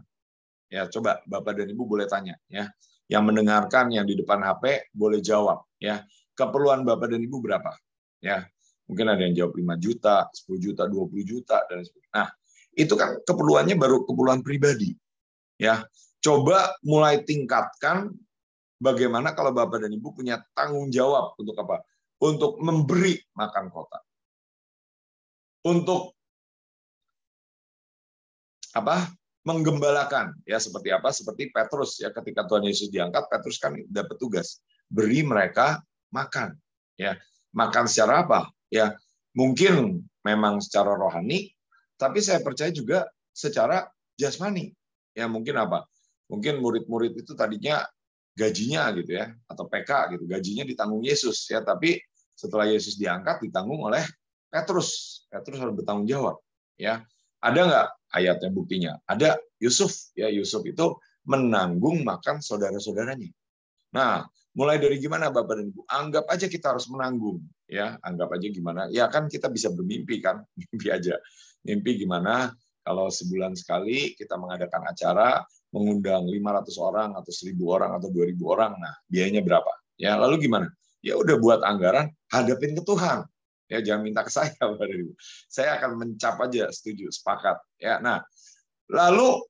Ya, coba Bapak dan Ibu boleh tanya ya. Yang mendengarkan yang di depan HP boleh jawab ya. Keperluan Bapak dan Ibu berapa? Ya. Mungkin ada yang jawab 5 juta, 10 juta, 20 juta dan sebagainya. Nah, itu kan keperluannya baru keperluan pribadi. Ya. Coba mulai tingkatkan bagaimana kalau Bapak dan Ibu punya tanggung jawab untuk apa? Untuk memberi makan kota. Untuk apa menggembalakan ya seperti apa seperti Petrus ya ketika Tuhan Yesus diangkat Petrus kan dapat tugas beri mereka makan ya makan secara apa ya mungkin memang secara rohani tapi saya percaya juga secara jasmani ya mungkin apa mungkin murid-murid itu tadinya gajinya gitu ya atau PK gitu gajinya ditanggung Yesus ya tapi setelah Yesus diangkat ditanggung oleh Petrus Petrus harus bertanggung jawab ya ada nggak ayatnya buktinya. Ada Yusuf ya Yusuf itu menanggung makan saudara-saudaranya. Nah, mulai dari gimana Bapak dan Ibu? Anggap aja kita harus menanggung ya, anggap aja gimana? Ya kan kita bisa bermimpi kan, mimpi aja. Mimpi gimana kalau sebulan sekali kita mengadakan acara mengundang 500 orang atau 1000 orang atau 2000 orang. Nah, biayanya berapa? Ya, lalu gimana? Ya udah buat anggaran, hadapin ke Tuhan. Ya jangan minta ke saya Bapak Saya akan mencap aja setuju, sepakat. Ya, nah lalu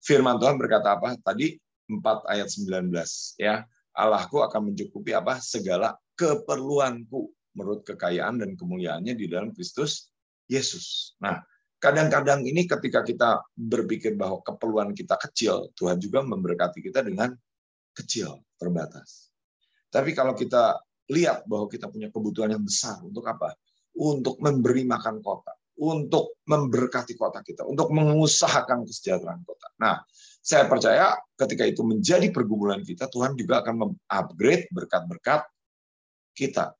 firman Tuhan berkata apa? Tadi 4 ayat 19 ya. Allahku akan mencukupi apa? segala keperluanku menurut kekayaan dan kemuliaannya di dalam Kristus Yesus. Nah, kadang-kadang ini ketika kita berpikir bahwa keperluan kita kecil, Tuhan juga memberkati kita dengan kecil, terbatas. Tapi kalau kita lihat bahwa kita punya kebutuhan yang besar untuk apa? Untuk memberi makan kota, untuk memberkati kota kita, untuk mengusahakan kesejahteraan kota. Nah, saya percaya ketika itu menjadi pergumulan kita, Tuhan juga akan mengupgrade berkat-berkat kita.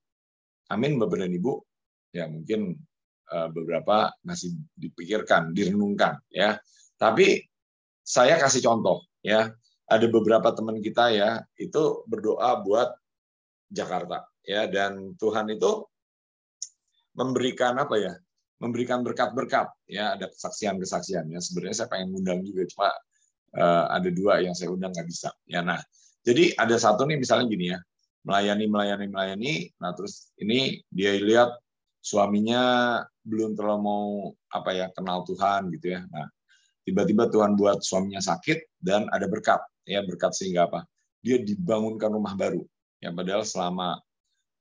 Amin, Bapak dan Ibu. Ya, mungkin eh, beberapa masih dipikirkan, direnungkan ya. Tapi saya kasih contoh ya. Ada beberapa teman kita ya, itu berdoa buat Jakarta ya dan Tuhan itu memberikan apa ya memberikan berkat-berkat ya ada kesaksian-kesaksian ya sebenarnya saya pengen undang juga cuma uh, ada dua yang saya undang nggak bisa ya nah jadi ada satu nih misalnya gini ya melayani melayani melayani nah terus ini dia lihat suaminya belum terlalu mau apa ya kenal Tuhan gitu ya nah tiba-tiba Tuhan buat suaminya sakit dan ada berkat ya berkat sehingga apa dia dibangunkan rumah baru ya padahal selama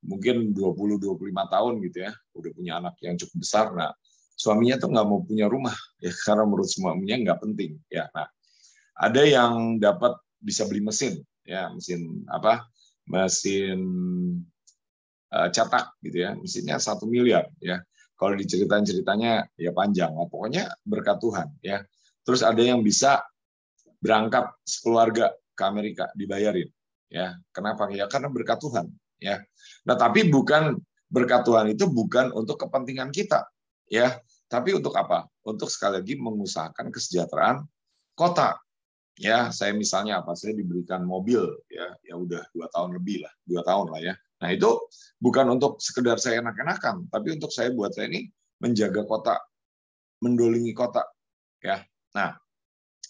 mungkin 20-25 tahun gitu ya udah punya anak yang cukup besar nah suaminya tuh nggak mau punya rumah ya karena menurut suaminya nggak penting ya nah ada yang dapat bisa beli mesin ya mesin apa mesin uh, cetak gitu ya mesinnya satu miliar ya kalau diceritain ceritanya ya panjang nah, pokoknya berkat Tuhan ya terus ada yang bisa berangkat sekeluarga ke Amerika dibayarin Ya, kenapa? Ya karena berkat Tuhan, ya. Nah, tapi bukan berkat Tuhan itu bukan untuk kepentingan kita, ya. Tapi untuk apa? Untuk sekali lagi mengusahakan kesejahteraan kota. Ya, saya misalnya apa? Saya diberikan mobil, ya, ya udah dua tahun lebih lah, dua tahun lah ya. Nah itu bukan untuk sekedar saya enak-enakan, tapi untuk saya buat saya ini menjaga kota, mendolingi kota, ya. Nah,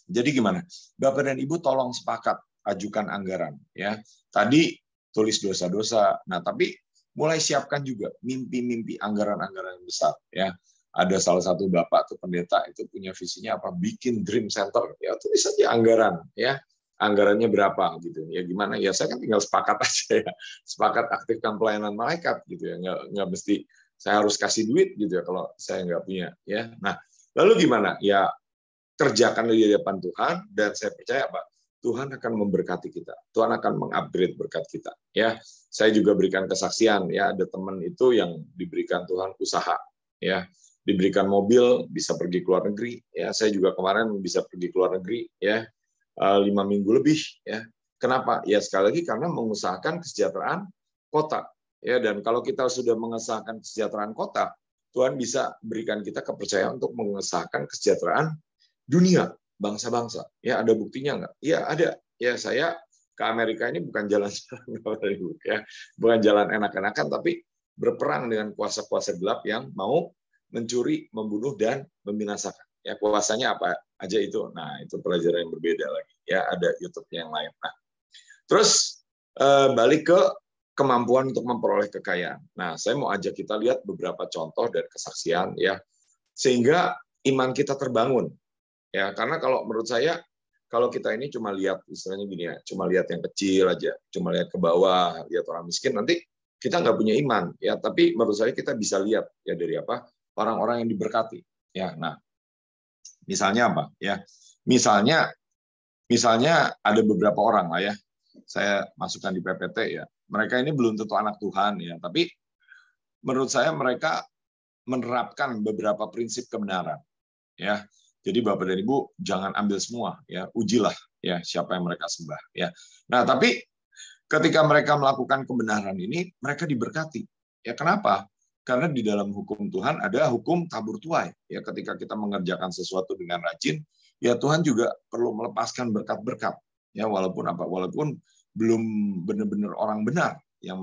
jadi gimana? Bapak dan Ibu tolong sepakat ajukan anggaran ya. Tadi tulis dosa-dosa. Nah, tapi mulai siapkan juga mimpi-mimpi anggaran-anggaran yang besar ya. Ada salah satu bapak tuh pendeta itu punya visinya apa bikin dream center ya tulis saja anggaran ya anggarannya berapa gitu ya gimana ya saya kan tinggal sepakat aja ya sepakat aktifkan pelayanan malaikat gitu ya nggak nggak mesti saya harus kasih duit gitu ya kalau saya nggak punya ya nah lalu gimana ya kerjakan di hadapan Tuhan dan saya percaya pak. Tuhan akan memberkati kita. Tuhan akan mengupgrade berkat kita. Ya, saya juga berikan kesaksian ya ada teman itu yang diberikan Tuhan usaha ya diberikan mobil bisa pergi ke luar negeri ya saya juga kemarin bisa pergi ke luar negeri ya eh, lima minggu lebih ya kenapa ya sekali lagi karena mengusahakan kesejahteraan kota ya dan kalau kita sudah mengesahkan kesejahteraan kota Tuhan bisa berikan kita kepercayaan untuk mengesahkan kesejahteraan dunia bangsa-bangsa. Ya ada buktinya nggak? Iya ada. Ya saya ke Amerika ini bukan jalan-jalan ya, bukan jalan enak-enakan, tapi berperang dengan kuasa-kuasa gelap yang mau mencuri, membunuh dan membinasakan. Ya kuasanya apa aja itu? Nah itu pelajaran yang berbeda lagi. Ya ada YouTube-nya yang lain. Nah terus eh, balik ke kemampuan untuk memperoleh kekayaan. Nah, saya mau ajak kita lihat beberapa contoh dari kesaksian ya, sehingga iman kita terbangun Ya, karena kalau menurut saya kalau kita ini cuma lihat istilahnya gini ya, cuma lihat yang kecil aja, cuma lihat ke bawah, lihat orang miskin nanti kita nggak punya iman ya, tapi menurut saya kita bisa lihat ya dari apa? orang-orang yang diberkati. Ya, nah. Misalnya apa? Ya. Misalnya misalnya ada beberapa orang lah ya. Saya masukkan di PPT ya. Mereka ini belum tentu anak Tuhan ya, tapi menurut saya mereka menerapkan beberapa prinsip kebenaran. Ya. Jadi Bapak dan Ibu jangan ambil semua ya, ujilah ya siapa yang mereka sembah ya. Nah, tapi ketika mereka melakukan kebenaran ini, mereka diberkati. Ya kenapa? Karena di dalam hukum Tuhan ada hukum tabur tuai. Ya ketika kita mengerjakan sesuatu dengan rajin, ya Tuhan juga perlu melepaskan berkat-berkat. Ya walaupun apa? Walaupun belum benar-benar orang benar yang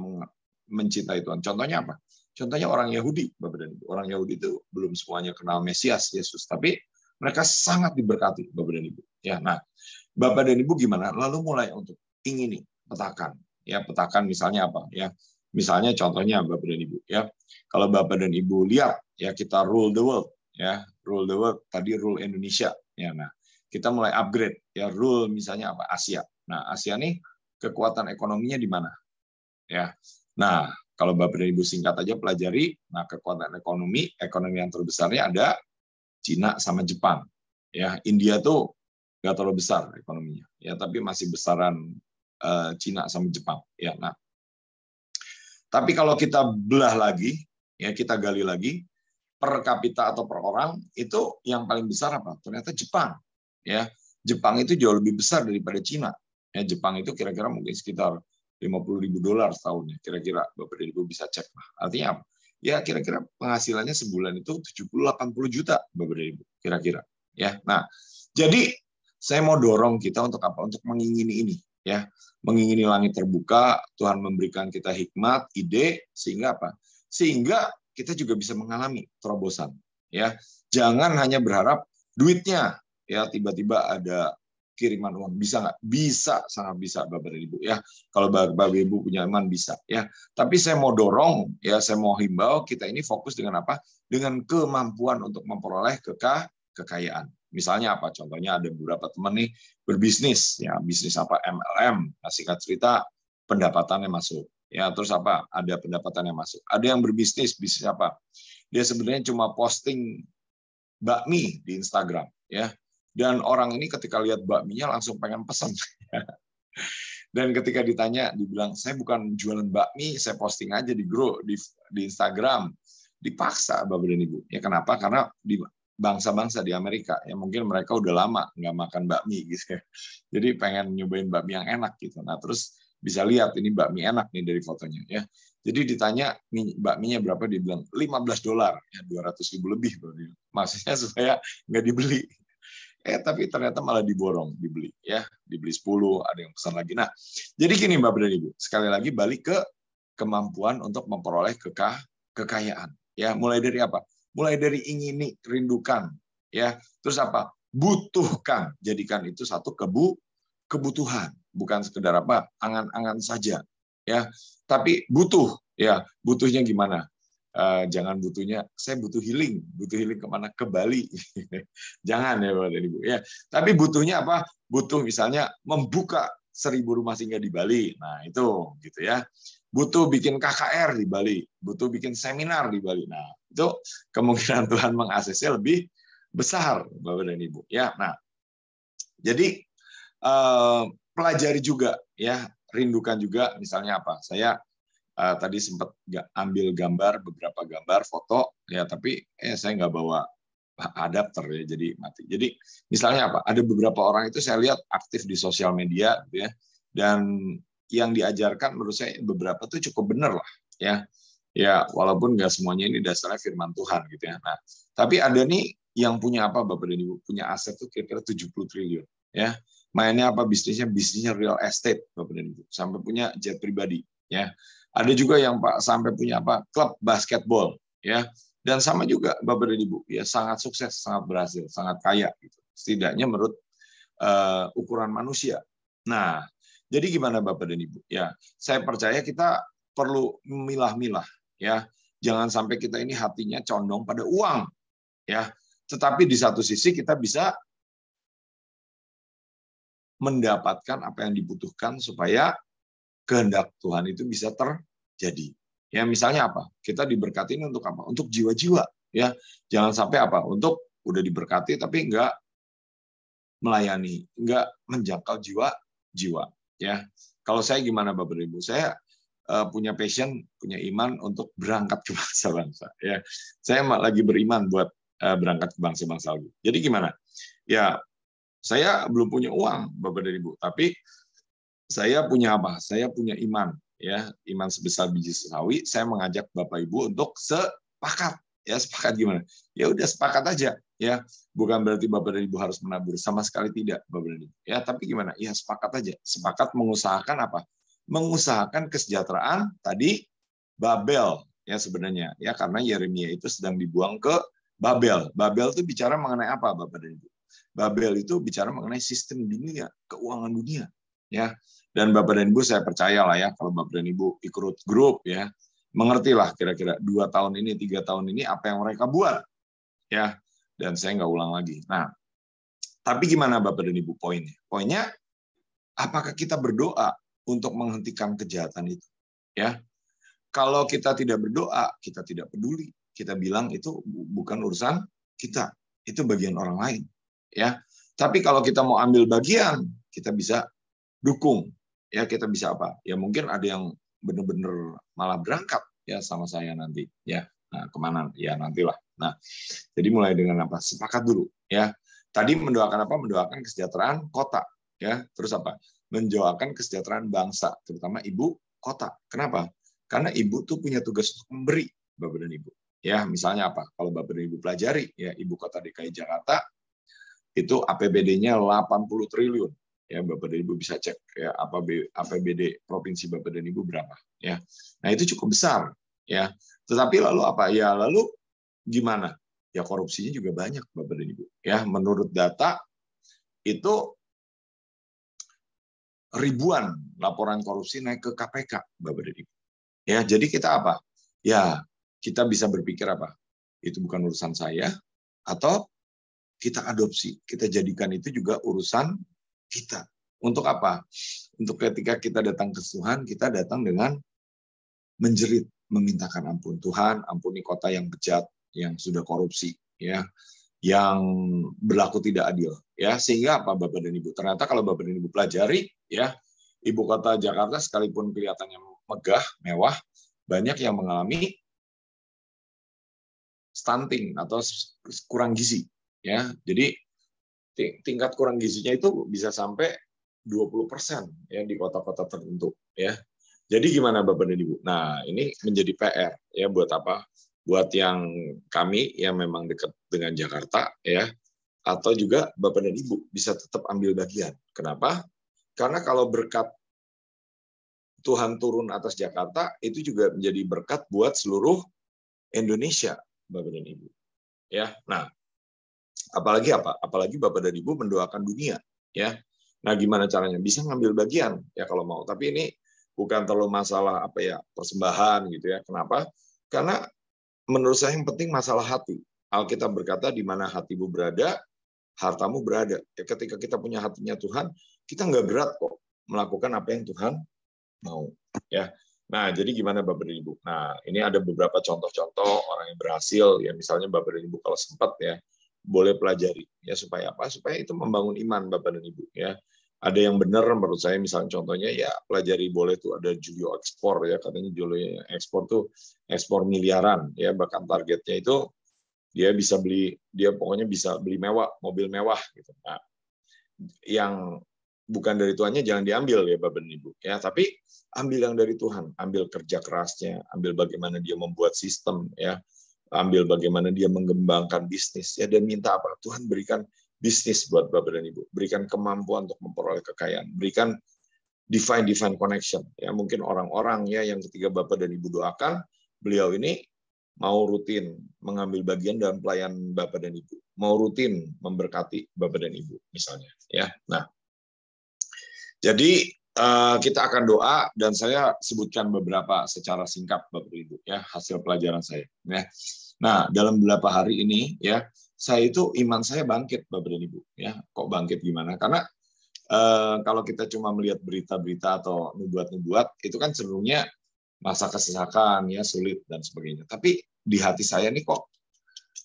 mencintai Tuhan. Contohnya apa? Contohnya orang Yahudi, Bapak dan Ibu. Orang Yahudi itu belum semuanya kenal Mesias Yesus, tapi mereka sangat diberkati, Bapak dan Ibu. Ya, nah, Bapak dan Ibu gimana? Lalu mulai untuk ingin nih petakan. Ya, petakan misalnya apa? Ya, misalnya contohnya Bapak dan Ibu. Ya, kalau Bapak dan Ibu lihat, ya kita rule the world. Ya, rule the world. Tadi rule Indonesia. Ya, nah, kita mulai upgrade. Ya, rule misalnya apa? Asia. Nah, Asia nih kekuatan ekonominya di mana? Ya, nah kalau Bapak dan Ibu singkat aja pelajari, nah kekuatan ekonomi, ekonomi yang terbesarnya ada Cina sama Jepang. Ya, India tuh nggak terlalu besar ekonominya. Ya, tapi masih besaran uh, Cina sama Jepang. Ya, nah. Tapi kalau kita belah lagi, ya kita gali lagi per kapita atau per orang itu yang paling besar apa? Ternyata Jepang. Ya, Jepang itu jauh lebih besar daripada Cina. Ya, Jepang itu kira-kira mungkin sekitar 50 dolar setahunnya. Kira-kira beberapa ribu bisa cek. Artinya apa? ya kira-kira penghasilannya sebulan itu 70-80 juta Bapak Ibu kira-kira ya nah jadi saya mau dorong kita untuk apa untuk mengingini ini ya mengingini langit terbuka Tuhan memberikan kita hikmat ide sehingga apa sehingga kita juga bisa mengalami terobosan ya jangan hanya berharap duitnya ya tiba-tiba ada kiriman uang bisa nggak bisa sangat bisa bapak ibu ya kalau bapak ibu punya iman bisa ya tapi saya mau dorong ya saya mau himbau kita ini fokus dengan apa dengan kemampuan untuk memperoleh kekah kekayaan misalnya apa contohnya ada beberapa teman nih berbisnis ya bisnis apa MLM nah, singkat cerita pendapatannya masuk ya terus apa ada pendapatan yang masuk ada yang berbisnis bisnis apa dia sebenarnya cuma posting bakmi di Instagram ya dan orang ini ketika lihat bakminya langsung pengen pesan. Dan ketika ditanya, dibilang, saya bukan jualan bakmi, saya posting aja di grup, di, di Instagram. Dipaksa, Bapak dan Ibu. Ya kenapa? Karena di bangsa-bangsa di Amerika, ya mungkin mereka udah lama nggak makan bakmi. gitu. Ya. Jadi pengen nyobain bakmi yang enak. gitu. Nah terus bisa lihat, ini bakmi enak nih dari fotonya. ya. Jadi ditanya, nih bakminya berapa? Dibilang lima 15 dolar. Ya, 200 ribu lebih. Maksudnya supaya nggak dibeli eh tapi ternyata malah diborong, dibeli ya, dibeli 10, ada yang pesan lagi. Nah, jadi gini Mbak dan Ibu, sekali lagi balik ke kemampuan untuk memperoleh kekah kekayaan ya, mulai dari apa? Mulai dari ingini, rindukan ya. Terus apa? Butuhkan, jadikan itu satu kebu kebutuhan, bukan sekedar apa? angan-angan saja ya, tapi butuh ya, butuhnya gimana? Eh, jangan butuhnya saya butuh healing butuh healing kemana ke Bali jangan ya bapak dan ibu ya tapi butuhnya apa butuh misalnya membuka seribu rumah singgah di Bali nah itu gitu ya butuh bikin KKR di Bali butuh bikin seminar di Bali nah itu kemungkinan Tuhan mengaksesnya lebih besar bapak dan ibu ya nah jadi uh, pelajari juga ya rindukan juga misalnya apa saya uh, tadi sempat ambil gambar beberapa gambar foto ya tapi eh saya nggak bawa adapter ya jadi mati jadi misalnya apa ada beberapa orang itu saya lihat aktif di sosial media gitu ya dan yang diajarkan menurut saya beberapa tuh cukup benar lah ya ya walaupun nggak semuanya ini dasarnya firman Tuhan gitu ya nah tapi ada nih yang punya apa Bapak dan Ibu punya aset tuh kira-kira 70 triliun ya mainnya apa bisnisnya bisnisnya real estate Bapak dan Ibu sampai punya jet pribadi ya ada juga yang Pak sampai punya apa klub basketball ya. Dan sama juga Bapak dan Ibu ya sangat sukses, sangat berhasil, sangat kaya gitu. Setidaknya menurut uh, ukuran manusia. Nah, jadi gimana Bapak dan Ibu? Ya, saya percaya kita perlu milah-milah ya. Jangan sampai kita ini hatinya condong pada uang ya. Tetapi di satu sisi kita bisa mendapatkan apa yang dibutuhkan supaya kehendak Tuhan itu bisa terjadi. Ya misalnya apa? Kita diberkati ini untuk apa? Untuk jiwa-jiwa. Ya jangan sampai apa? Untuk udah diberkati tapi enggak melayani, enggak menjangkau jiwa-jiwa. Ya kalau saya gimana Bapak Ibu? Saya uh, punya passion, punya iman untuk berangkat ke bangsa-bangsa. Ya saya lagi beriman buat uh, berangkat ke bangsa-bangsa lagi. Jadi gimana? Ya saya belum punya uang Bapak Ibu, tapi saya punya apa? Saya punya iman, ya iman sebesar biji sesawi. Saya mengajak bapak ibu untuk sepakat, ya sepakat gimana? Ya udah sepakat aja, ya bukan berarti bapak dan ibu harus menabur sama sekali tidak bapak dan ibu. Ya tapi gimana? Ya sepakat aja, sepakat mengusahakan apa? Mengusahakan kesejahteraan tadi Babel ya sebenarnya ya karena Yeremia itu sedang dibuang ke Babel. Babel itu bicara mengenai apa Bapak dan Ibu? Babel itu bicara mengenai sistem dunia, keuangan dunia. Ya, dan Bapak dan Ibu saya percaya lah ya, kalau Bapak dan Ibu ikut grup ya, mengertilah kira-kira dua tahun ini, tiga tahun ini apa yang mereka buat. ya Dan saya nggak ulang lagi. Nah, tapi gimana Bapak dan Ibu poinnya? Poinnya, apakah kita berdoa untuk menghentikan kejahatan itu? Ya, Kalau kita tidak berdoa, kita tidak peduli. Kita bilang itu bukan urusan kita, itu bagian orang lain. ya. Tapi kalau kita mau ambil bagian, kita bisa dukung ya kita bisa apa? Ya mungkin ada yang benar-benar malah berangkat ya sama saya nanti ya nah, kemana ya nantilah nah jadi mulai dengan apa sepakat dulu ya tadi mendoakan apa mendoakan kesejahteraan kota ya terus apa mendoakan kesejahteraan bangsa terutama ibu kota kenapa karena ibu tuh punya tugas untuk memberi bapak dan ibu ya misalnya apa kalau bapak dan ibu pelajari ya ibu kota DKI Jakarta itu APBD-nya 80 triliun ya Bapak dan Ibu bisa cek ya apa APBD provinsi Bapak dan Ibu berapa ya. Nah, itu cukup besar ya. Tetapi lalu apa? Ya lalu gimana? Ya korupsinya juga banyak Bapak dan Ibu ya. Menurut data itu ribuan laporan korupsi naik ke KPK Bapak dan Ibu. Ya, jadi kita apa? Ya, kita bisa berpikir apa? Itu bukan urusan saya atau kita adopsi, kita jadikan itu juga urusan kita. Untuk apa? Untuk ketika kita datang ke Tuhan, kita datang dengan menjerit, memintakan ampun. Tuhan, ampuni kota yang bejat, yang sudah korupsi, ya, yang berlaku tidak adil, ya. Sehingga apa, Bapak dan Ibu? Ternyata kalau Bapak dan Ibu pelajari, ya, ibu kota Jakarta sekalipun kelihatannya megah, mewah, banyak yang mengalami stunting atau kurang gizi, ya. Jadi tingkat kurang gizinya itu bisa sampai 20% ya di kota-kota tertentu ya. Jadi gimana Bapak dan Ibu? Nah, ini menjadi PR ya buat apa? Buat yang kami yang memang dekat dengan Jakarta ya atau juga Bapak dan Ibu bisa tetap ambil bagian. Kenapa? Karena kalau berkat Tuhan turun atas Jakarta itu juga menjadi berkat buat seluruh Indonesia, Bapak dan Ibu. Ya. Nah, Apalagi apa? Apalagi Bapak dan Ibu mendoakan dunia, ya. Nah, gimana caranya? Bisa ngambil bagian ya kalau mau. Tapi ini bukan terlalu masalah apa ya persembahan gitu ya. Kenapa? Karena menurut saya yang penting masalah hati. Alkitab berkata di mana hatimu berada, hartamu berada. Ya, ketika kita punya hatinya Tuhan, kita nggak berat kok melakukan apa yang Tuhan mau. Ya. Nah, jadi gimana Bapak dan Ibu? Nah, ini ada beberapa contoh-contoh orang yang berhasil, ya misalnya Bapak dan Ibu kalau sempat ya, boleh pelajari ya supaya apa supaya itu membangun iman bapak dan ibu ya ada yang benar menurut saya misalnya contohnya ya pelajari boleh tuh ada julio ekspor ya katanya julio ekspor tuh ekspor miliaran ya bahkan targetnya itu dia bisa beli dia pokoknya bisa beli mewah mobil mewah gitu nah yang bukan dari tuannya jangan diambil ya Bapak dan Ibu ya tapi ambil yang dari Tuhan ambil kerja kerasnya ambil bagaimana dia membuat sistem ya ambil bagaimana dia mengembangkan bisnis ya dan minta apa Tuhan berikan bisnis buat Bapak dan Ibu berikan kemampuan untuk memperoleh kekayaan berikan divine divine connection ya mungkin orang-orang ya yang ketiga Bapak dan Ibu doakan beliau ini mau rutin mengambil bagian dalam pelayanan Bapak dan Ibu, mau rutin memberkati Bapak dan Ibu misalnya ya. Nah. Jadi Eh, kita akan doa dan saya sebutkan beberapa secara singkat Bapak Ibu ya hasil pelajaran saya ya. Nah, dalam beberapa hari ini ya saya itu iman saya bangkit Bapak Ibu ya. Kok bangkit gimana? Karena uh, kalau kita cuma melihat berita-berita atau nubuat-nubuat itu kan cenderungnya masa kesesakan ya sulit dan sebagainya. Tapi di hati saya nih kok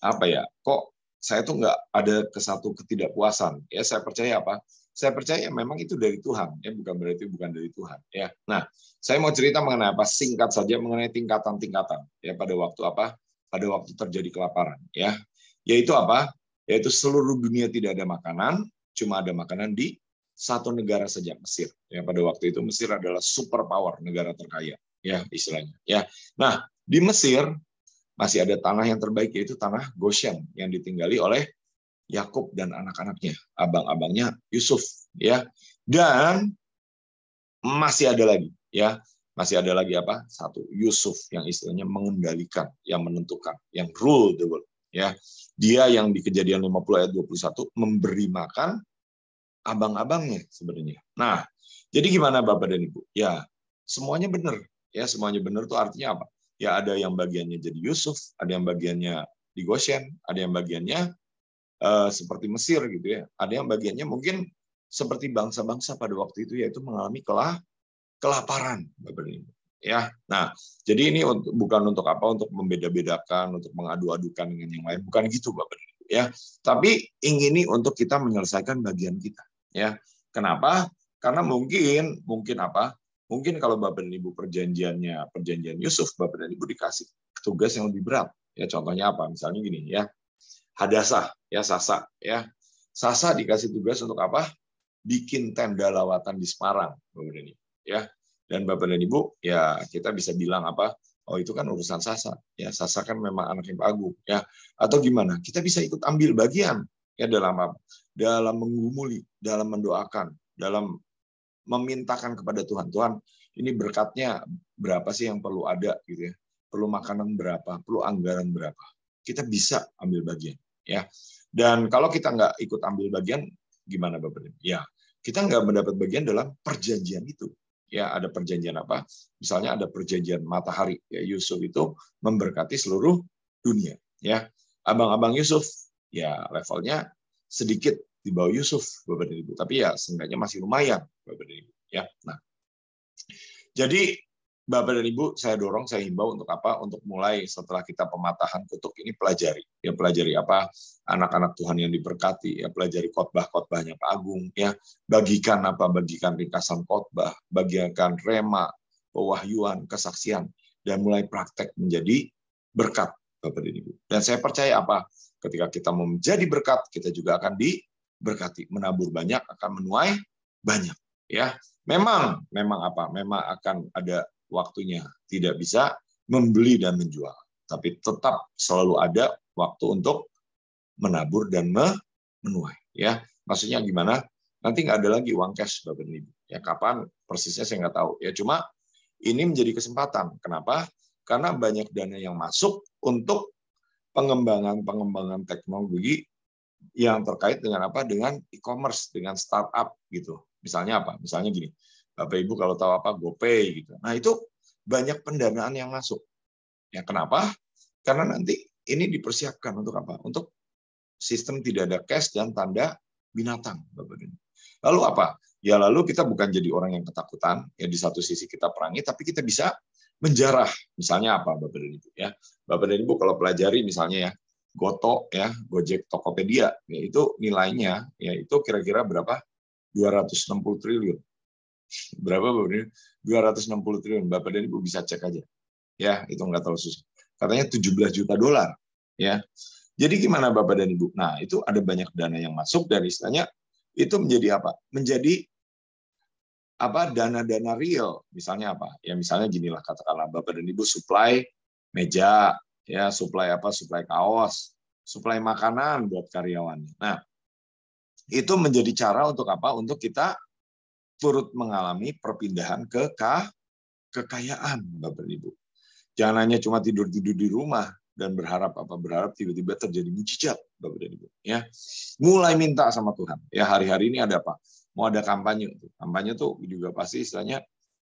apa ya? Kok saya tuh nggak ada kesatu ketidakpuasan ya saya percaya apa? saya percaya memang itu dari Tuhan ya bukan berarti bukan dari Tuhan ya nah saya mau cerita mengenai apa singkat saja mengenai tingkatan-tingkatan ya pada waktu apa pada waktu terjadi kelaparan ya yaitu apa yaitu seluruh dunia tidak ada makanan cuma ada makanan di satu negara saja Mesir ya pada waktu itu Mesir adalah superpower negara terkaya ya istilahnya ya nah di Mesir masih ada tanah yang terbaik yaitu tanah Goshen yang ditinggali oleh Yakub dan anak-anaknya, abang-abangnya Yusuf, ya. Dan masih ada lagi, ya. Masih ada lagi apa? Satu, Yusuf yang istilahnya mengendalikan, yang menentukan, yang rule the world, ya. Dia yang di Kejadian 50 ayat 21 memberi makan abang-abangnya sebenarnya. Nah, jadi gimana Bapak dan Ibu? Ya, semuanya benar. Ya, semuanya benar itu artinya apa? Ya ada yang bagiannya jadi Yusuf, ada yang bagiannya di Goshen, ada yang bagiannya Eh, seperti Mesir gitu ya. Ada yang bagiannya mungkin seperti bangsa-bangsa pada waktu itu yaitu mengalami kelah kelaparan, Bapak dan Ibu. Ya, nah jadi ini untuk, bukan untuk apa untuk membeda-bedakan, untuk mengadu-adukan dengan yang lain, bukan gitu Bapak dan Ibu ya. Tapi ingini untuk kita menyelesaikan bagian kita ya. Kenapa? Karena mungkin mungkin apa? Mungkin kalau Bapak dan Ibu perjanjiannya perjanjian Yusuf, Bapak dan Ibu dikasih tugas yang lebih berat. Ya contohnya apa? Misalnya gini ya. Hadasa ya Sasa ya. Sasa dikasih tugas untuk apa? Bikin tenda lawatan di Semarang, Bapak dan Ibu ya. Dan Bapak dan Ibu ya kita bisa bilang apa? Oh itu kan urusan Sasa ya. Sasa kan memang anak yang Agung ya. Atau gimana? Kita bisa ikut ambil bagian ya dalam dalam menggumuli, dalam mendoakan, dalam memintakan kepada Tuhan, Tuhan, ini berkatnya berapa sih yang perlu ada gitu ya? Perlu makanan berapa? Perlu anggaran berapa? Kita bisa ambil bagian ya. Dan kalau kita nggak ikut ambil bagian, gimana Bapak? Ya, kita nggak mendapat bagian dalam perjanjian itu. Ya, ada perjanjian apa? Misalnya ada perjanjian matahari. Ya, Yusuf itu memberkati seluruh dunia. Ya, abang-abang Yusuf, ya levelnya sedikit di bawah Yusuf, Bapak dan Ibu. Tapi ya seenggaknya masih lumayan, Bapak dan Ibu. Ya, nah. Jadi Bapak dan Ibu, saya dorong, saya himbau untuk apa? Untuk mulai setelah kita pematahan kutuk ini pelajari. Ya pelajari apa? Anak-anak Tuhan yang diberkati, ya pelajari khotbah-khotbahnya Pak Agung, ya bagikan apa? Bagikan ringkasan khotbah, bagikan rema, pewahyuan, kesaksian dan mulai praktek menjadi berkat Bapak dan Ibu. Dan saya percaya apa? Ketika kita mau menjadi berkat, kita juga akan diberkati. Menabur banyak akan menuai banyak, ya. Memang, memang apa? Memang akan ada waktunya, tidak bisa membeli dan menjual, tapi tetap selalu ada waktu untuk menabur dan menuai. Ya, maksudnya gimana? Nanti nggak ada lagi uang cash bapak dan ibu. Ya kapan persisnya saya nggak tahu. Ya cuma ini menjadi kesempatan. Kenapa? Karena banyak dana yang masuk untuk pengembangan-pengembangan teknologi yang terkait dengan apa? Dengan e-commerce, dengan startup gitu. Misalnya apa? Misalnya gini, Bapak Ibu kalau tahu apa GoPay gitu. Nah, itu banyak pendanaan yang masuk. Ya kenapa? Karena nanti ini dipersiapkan untuk apa? Untuk sistem tidak ada cash dan tanda binatang, Bapak Ibu. Lalu apa? Ya lalu kita bukan jadi orang yang ketakutan, ya di satu sisi kita perangi, tapi kita bisa menjarah. Misalnya apa, Bapak dan Ibu? Ya, Bapak dan Ibu kalau pelajari misalnya ya, Goto ya, Gojek Tokopedia, ya itu nilainya ya itu kira-kira berapa? 260 triliun berapa Bapak dan 260 triliun. Bapak dan Ibu bisa cek aja. Ya, itu nggak terlalu susah. Katanya 17 juta dolar. Ya. Jadi gimana Bapak dan Ibu? Nah, itu ada banyak dana yang masuk dari istilahnya itu menjadi apa? Menjadi apa dana-dana real. Misalnya apa? Ya misalnya ginilah katakanlah Bapak dan Ibu supply meja, ya supply apa? Supply kaos, supply makanan buat karyawannya. Nah, itu menjadi cara untuk apa? Untuk kita turut mengalami perpindahan ke kekayaan, Bapak dan Ibu. Jangan hanya cuma tidur-tidur di rumah dan berharap apa berharap tiba-tiba terjadi mujizat, Bapak dan Ibu, ya. Mulai minta sama Tuhan. Ya hari-hari ini ada apa? Mau ada kampanye tuh. Kampanye tuh juga pasti istilahnya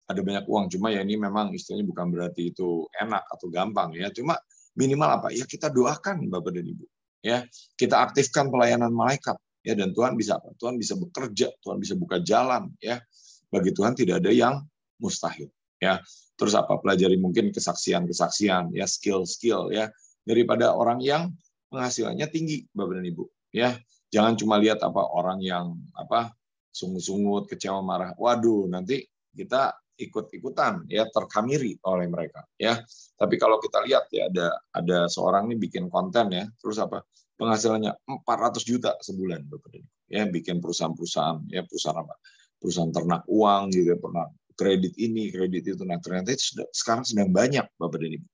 ada banyak uang cuma ya ini memang istilahnya bukan berarti itu enak atau gampang ya. Cuma minimal apa? Ya kita doakan Bapak dan Ibu, ya. Kita aktifkan pelayanan malaikat ya dan Tuhan bisa apa? Tuhan bisa bekerja, Tuhan bisa buka jalan ya. Bagi Tuhan tidak ada yang mustahil ya. Terus apa? Pelajari mungkin kesaksian-kesaksian ya, skill-skill ya daripada orang yang penghasilannya tinggi, Bapak dan Ibu ya. Jangan cuma lihat apa orang yang apa sungut-sungut, kecewa marah. Waduh, nanti kita ikut-ikutan ya terkamiri oleh mereka ya. Tapi kalau kita lihat ya ada ada seorang nih bikin konten ya, terus apa? penghasilannya 400 juta sebulan Bapak Ibu. Ya, bikin perusahaan-perusahaan ya perusahaan apa? Perusahaan ternak uang juga gitu ya, pernah kredit ini, kredit itu. Nah, ternyata itu sudah, sekarang sedang banyak Bapak dan Ibu.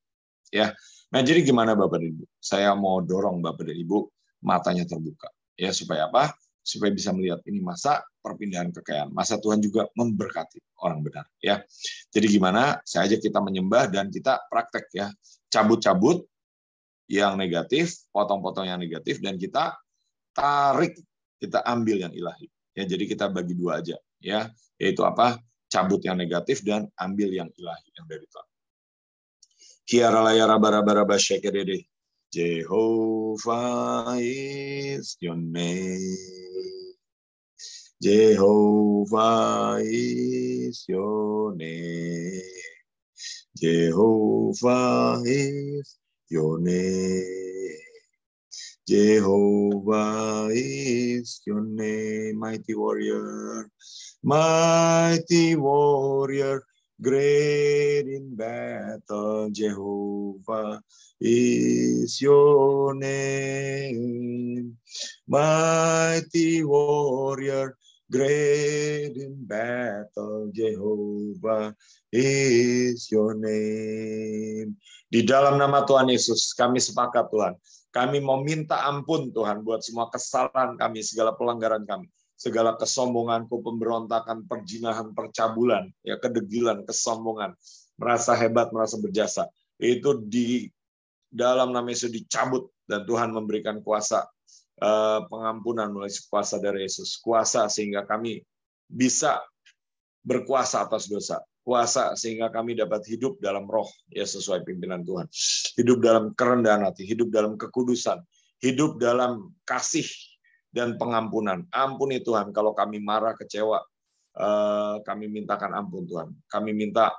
Ya. Nah, jadi gimana Bapak dan Ibu? Saya mau dorong Bapak dan Ibu matanya terbuka. Ya, supaya apa? Supaya bisa melihat ini masa perpindahan kekayaan. Masa Tuhan juga memberkati orang benar, ya. Jadi gimana? Saya aja kita menyembah dan kita praktek ya. Cabut-cabut yang negatif, potong-potong yang negatif, dan kita tarik, kita ambil yang ilahi. Ya, jadi kita bagi dua aja, ya, yaitu apa? Cabut yang negatif dan ambil yang ilahi yang dari Tuhan. Kiara layara bara shekerede. Jehovah is your name. Jehovah is your name. Jehovah is your name. Jehovah is your name, mighty warrior, mighty warrior, great in battle. Jehovah is your name, mighty warrior, Great in battle, Jehovah is your name. Di dalam nama Tuhan Yesus, kami sepakat Tuhan. Kami mau minta ampun Tuhan buat semua kesalahan kami, segala pelanggaran kami. Segala kesombonganku, pemberontakan, perjinahan, percabulan, ya kedegilan, kesombongan, merasa hebat, merasa berjasa. Itu di dalam nama Yesus dicabut dan Tuhan memberikan kuasa Eh, pengampunan melalui kuasa dari Yesus, kuasa sehingga kami bisa berkuasa atas dosa, kuasa sehingga kami dapat hidup dalam roh ya sesuai pimpinan Tuhan, hidup dalam kerendahan hati, hidup dalam kekudusan, hidup dalam kasih dan pengampunan. Ampuni Tuhan kalau kami marah, kecewa, eh, kami mintakan ampun Tuhan. Kami minta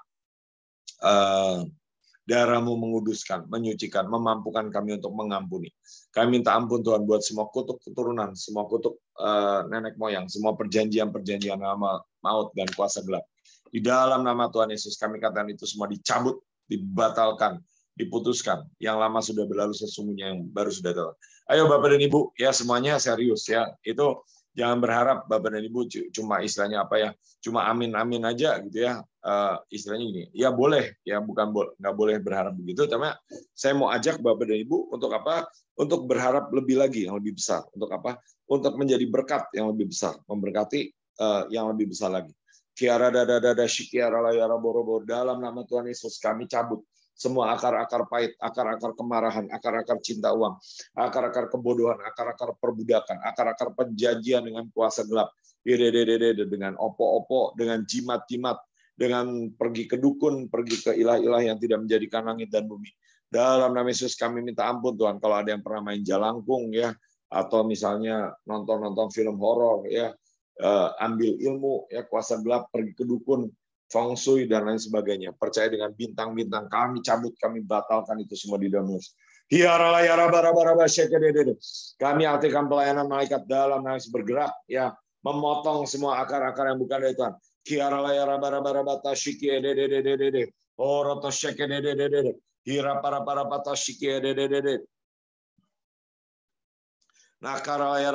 eh, darahmu menguduskan, menyucikan, memampukan kami untuk mengampuni. Kami minta ampun Tuhan buat semua kutuk keturunan, semua kutuk uh, nenek moyang, semua perjanjian-perjanjian nama maut dan kuasa gelap. Di dalam nama Tuhan Yesus kami katakan itu semua dicabut, dibatalkan, diputuskan. Yang lama sudah berlalu sesungguhnya yang baru sudah datang. Ayo Bapak dan Ibu, ya semuanya serius ya. Itu jangan berharap bapak dan ibu cuma istilahnya apa ya cuma amin amin aja gitu ya uh, istilahnya gini ya boleh ya bukan nggak boleh berharap begitu tapi saya mau ajak bapak dan ibu untuk apa untuk berharap lebih lagi yang lebih besar untuk apa untuk menjadi berkat yang lebih besar memberkati uh, yang lebih besar lagi kiara dada dada shikiara layara boro dalam nama Tuhan Yesus kami cabut semua akar-akar pahit, akar-akar kemarahan, akar-akar cinta uang, akar-akar kebodohan, akar-akar perbudakan, akar-akar penjajian dengan kuasa gelap, dengan opo-opo, dengan jimat-jimat, dengan pergi ke dukun, pergi ke ilah-ilah yang tidak menjadikan langit dan bumi. Dalam nama Yesus kami minta ampun Tuhan kalau ada yang pernah main jalangkung ya atau misalnya nonton-nonton film horor ya eh, ambil ilmu ya kuasa gelap pergi ke dukun feng shui dan lain sebagainya. Percaya dengan bintang-bintang kami cabut, kami batalkan itu semua di dalam Yesus. Kami aktifkan pelayanan malaikat dalam nafas bergerak, ya memotong semua akar-akar yang bukan dari Tuhan. Hira oh, para para patashiki Nakara ya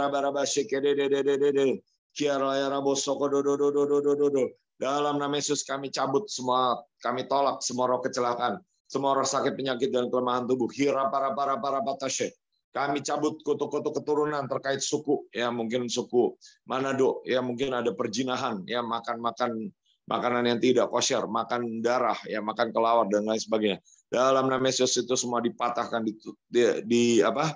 shiki Kiara ya rabo do do do do do do. Dalam nama Yesus kami cabut semua, kami tolak semua roh kecelakaan, semua roh sakit, penyakit, dan kelemahan tubuh. Hira para para para batashe. Kami cabut kutu-kutu keturunan terkait suku, ya mungkin suku Manado, ya mungkin ada perjinahan, ya makan-makan makanan yang tidak kosher, makan darah, ya makan kelawar dan lain sebagainya. Dalam nama Yesus itu semua dipatahkan di, di, di apa?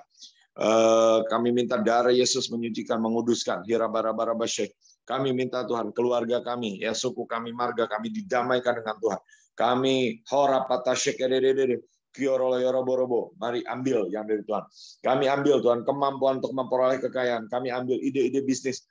Uh, kami minta darah Yesus menyucikan, menguduskan. Hira bara bara basyek kami minta Tuhan, keluarga kami, ya suku kami, marga kami didamaikan dengan Tuhan. Kami hora patasyek kioroloyoroborobo. Mari ambil yang dari Tuhan. Kami ambil Tuhan kemampuan untuk memperoleh kekayaan. Kami ambil ide-ide bisnis.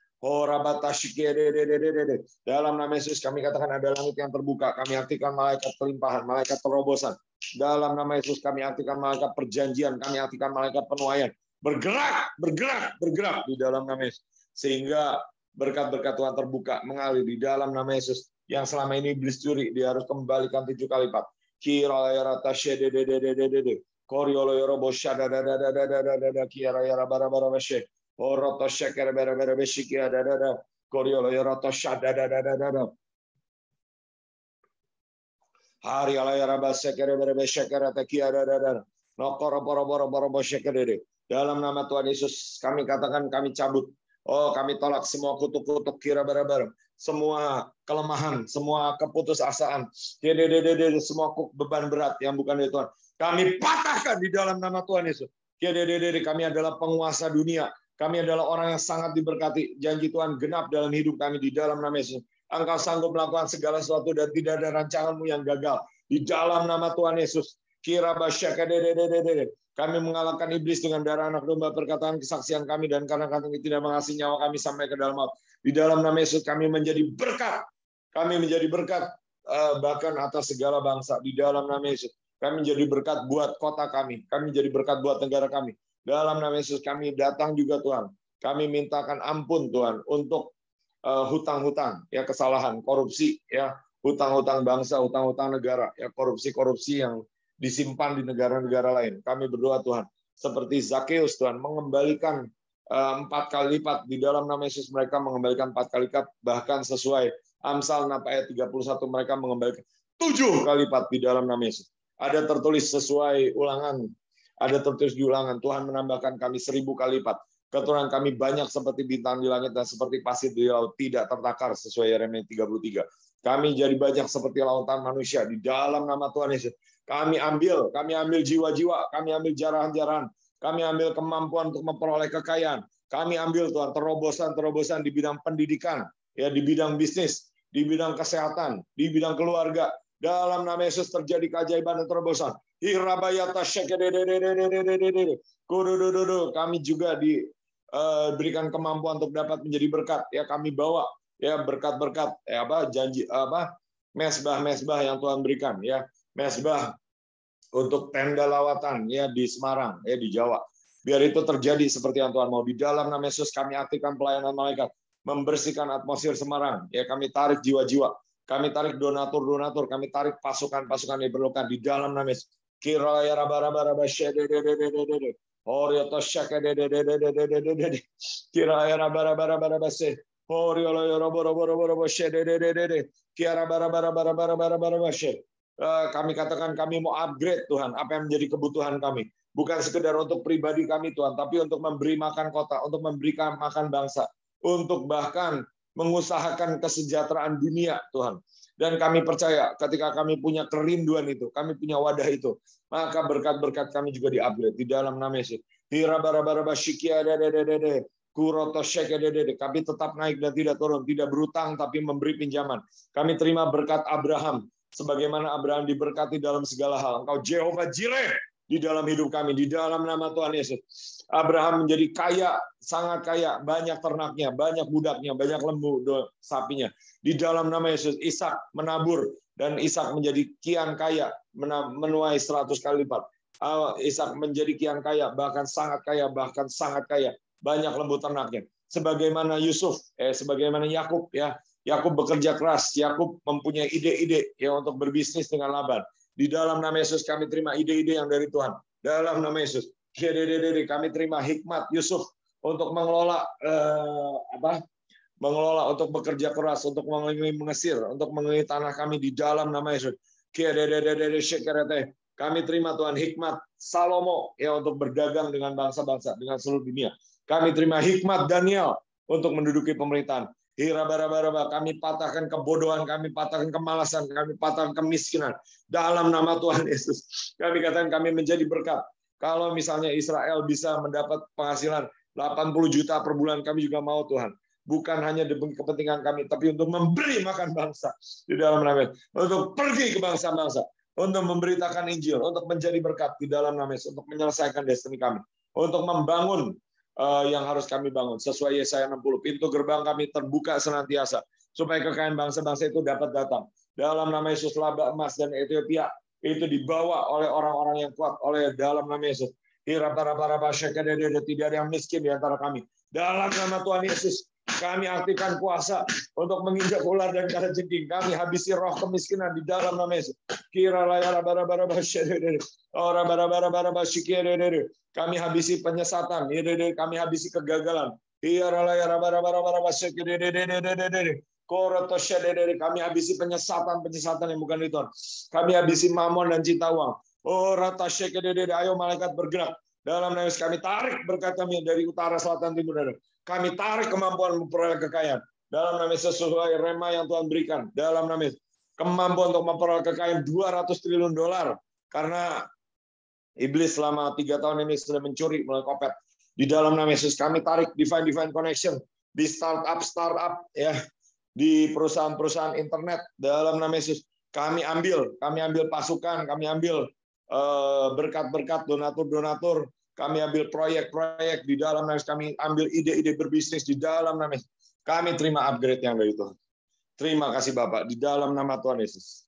Dalam nama Yesus kami katakan ada langit yang terbuka. Kami artikan malaikat kelimpahan, malaikat terobosan. Dalam nama Yesus kami artikan malaikat perjanjian, kami artikan malaikat penuaian. Bergerak, bergerak, bergerak di dalam nama Yesus. Sehingga berkat-berkat Tuhan terbuka, mengalir di dalam nama Yesus. Yang selama ini iblis curi, dia harus kembalikan tujuh kali lipat. Kira yara tashe de de de de de de de. Koriolo yoro bosha da da da da da da da da da. Kira yara bara bara beshe. Oro tashe kere bere bere beshi kira da da da. Koriolo yoro tasha da da da da da da. Hari ala yara basa kere bere beshe kere ta kira da da da. Nokoro boro boro boro boshe kere de. Dalam nama Tuhan Yesus kami katakan kami cabut Oh, kami tolak semua kutuk-kutuk kira barabar, semua kelemahan, semua keputusasaan, semua beban berat yang bukan dari Tuhan. Kami patahkan di dalam nama Tuhan Yesus. Kami adalah penguasa dunia. Kami adalah orang yang sangat diberkati. Janji Tuhan genap dalam hidup kami di dalam nama Yesus. Engkau sanggup melakukan segala sesuatu dan tidak ada rancanganmu yang gagal. Di dalam nama Tuhan Yesus. Kira basyaka kami mengalahkan iblis dengan darah anak domba perkataan kesaksian kami dan karena kami tidak mengasihi nyawa kami sampai ke dalam maut. Di dalam nama Yesus kami menjadi berkat. Kami menjadi berkat eh, bahkan atas segala bangsa di dalam nama Yesus. Kami menjadi berkat buat kota kami. Kami menjadi berkat buat negara kami. Dalam nama Yesus kami datang juga Tuhan. Kami mintakan ampun Tuhan untuk eh, hutang-hutang ya kesalahan, korupsi ya, hutang-hutang bangsa, hutang-hutang negara, ya korupsi-korupsi yang disimpan di negara-negara lain. Kami berdoa Tuhan, seperti Zakeus Tuhan, mengembalikan eh, empat kali lipat di dalam nama Yesus mereka mengembalikan empat kali lipat bahkan sesuai Amsal 6 ayat 31 mereka mengembalikan tujuh kali lipat di dalam nama Yesus. Ada tertulis sesuai ulangan, ada tertulis di ulangan Tuhan menambahkan kami seribu kali lipat. Keturunan kami banyak seperti bintang di langit dan seperti pasir di laut tidak tertakar sesuai Yeremia 33. Kami jadi banyak seperti lautan manusia di dalam nama Tuhan Yesus. Kami ambil, kami ambil jiwa-jiwa, kami ambil jarahan-jarahan, kami ambil kemampuan untuk memperoleh kekayaan. Kami ambil Tuhan terobosan-terobosan di bidang pendidikan, ya di bidang bisnis, di bidang kesehatan, di bidang keluarga. Dalam nama Yesus terjadi keajaiban dan terobosan. Kami juga diberikan kemampuan untuk dapat menjadi berkat. Ya kami bawa ya berkat-berkat ya apa janji apa mesbah-mesbah yang Tuhan berikan ya mesbah untuk tenda lawatan ya di Semarang ya di Jawa. Biar itu terjadi seperti yang Tuhan mau. Di dalam nama Yesus kami aktifkan pelayanan malaikat, membersihkan atmosfer Semarang. Ya kami tarik jiwa-jiwa, kami tarik donatur-donatur, kami tarik pasukan-pasukan yang diperlukan di dalam nama Yesus. Kira ya raba raba raba Orio de de de de de de de de de. Kira ya raba raba raba de de de de de. Kira raba raba raba raba Eh, kami katakan kami mau upgrade Tuhan apa yang menjadi kebutuhan kami bukan sekedar untuk pribadi kami Tuhan tapi untuk memberi makan kota untuk memberikan makan bangsa untuk bahkan mengusahakan kesejahteraan dunia Tuhan dan kami percaya ketika kami punya kerinduan itu kami punya wadah itu maka berkat-berkat kami juga diupgrade di dalam nama Yesus kuroto dede kami tetap naik dan tidak turun tidak berutang tapi memberi pinjaman kami terima berkat Abraham sebagaimana Abraham diberkati dalam segala hal. Engkau Jehovah Jireh di dalam hidup kami, di dalam nama Tuhan Yesus. Abraham menjadi kaya, sangat kaya, banyak ternaknya, banyak budaknya, banyak lembu, sapinya. Di dalam nama Yesus, Ishak menabur, dan Ishak menjadi kian kaya, menuai seratus kali lipat. Ishak menjadi kian kaya, bahkan sangat kaya, bahkan sangat kaya, banyak lembu ternaknya. Sebagaimana Yusuf, eh, sebagaimana Yakub ya, Yakub ya, bekerja keras, Yakub ya, mempunyai ide-ide yang untuk berbisnis dengan Laban. Di dalam nama Yesus kami terima ide-ide yang dari Tuhan. Dalam nama Yesus. Kami terima hikmat Yusuf untuk mengelola eh, apa? Mengelola untuk bekerja keras, untuk mengelilingi Mesir, untuk mengelilingi tanah kami di dalam nama Yesus. Kami terima Tuhan hikmat Salomo ya untuk berdagang dengan bangsa-bangsa dengan seluruh dunia. Kami terima hikmat Daniel untuk menduduki pemerintahan. Hirabarabaraba, kami patahkan kebodohan, kami patahkan kemalasan, kami patahkan kemiskinan. Dalam nama Tuhan Yesus. Kami katakan kami menjadi berkat. Kalau misalnya Israel bisa mendapat penghasilan 80 juta per bulan, kami juga mau Tuhan. Bukan hanya demi kepentingan kami, tapi untuk memberi makan bangsa di dalam nama Yesus. Untuk pergi ke bangsa-bangsa. Untuk memberitakan Injil, untuk menjadi berkat di dalam nama Yesus. Untuk menyelesaikan destiny kami. Untuk membangun Eh, yang harus kami bangun. Sesuai Yesaya 60, pintu gerbang kami terbuka senantiasa supaya kekayaan bangsa-bangsa itu dapat datang. Dalam nama Yesus laba emas dan Ethiopia itu dibawa oleh orang-orang yang kuat oleh dalam nama Yesus. Tidak ada yang miskin di antara kami. Dalam nama Tuhan Yesus, kami aktifkan kuasa untuk menginjak ular dan kara jengking. Kami habisi roh kemiskinan di dalam nama Yesus. Kira layara bara bara Ora bara bara bara Kami habisi penyesatan. Kami habisi kegagalan. Kira iya layara bara bara bara kami habisi penyesatan-penyesatan yang bukan itu. Kami habisi mamon dan cinta uang. Oh, rata ayo malaikat bergerak. Dalam nama kami tarik berkat kami dari utara, selatan, timur, dan kami tarik kemampuan memperoleh kekayaan dalam nama Yesus sesuai rema yang Tuhan berikan dalam nama Yesus. Kemampuan untuk memperoleh kekayaan 200 triliun dolar karena iblis selama tiga tahun ini sudah mencuri melalui kopet. Di dalam nama Yesus kami tarik divine divine connection di startup startup ya di perusahaan-perusahaan internet dalam nama Yesus kami ambil kami ambil pasukan kami ambil eh, berkat-berkat donatur-donatur kami ambil proyek-proyek di dalam nama Kami ambil ide-ide berbisnis di dalam nama Kami terima upgrade yang dari Tuhan. Terima kasih Bapak. Di dalam nama Tuhan Yesus.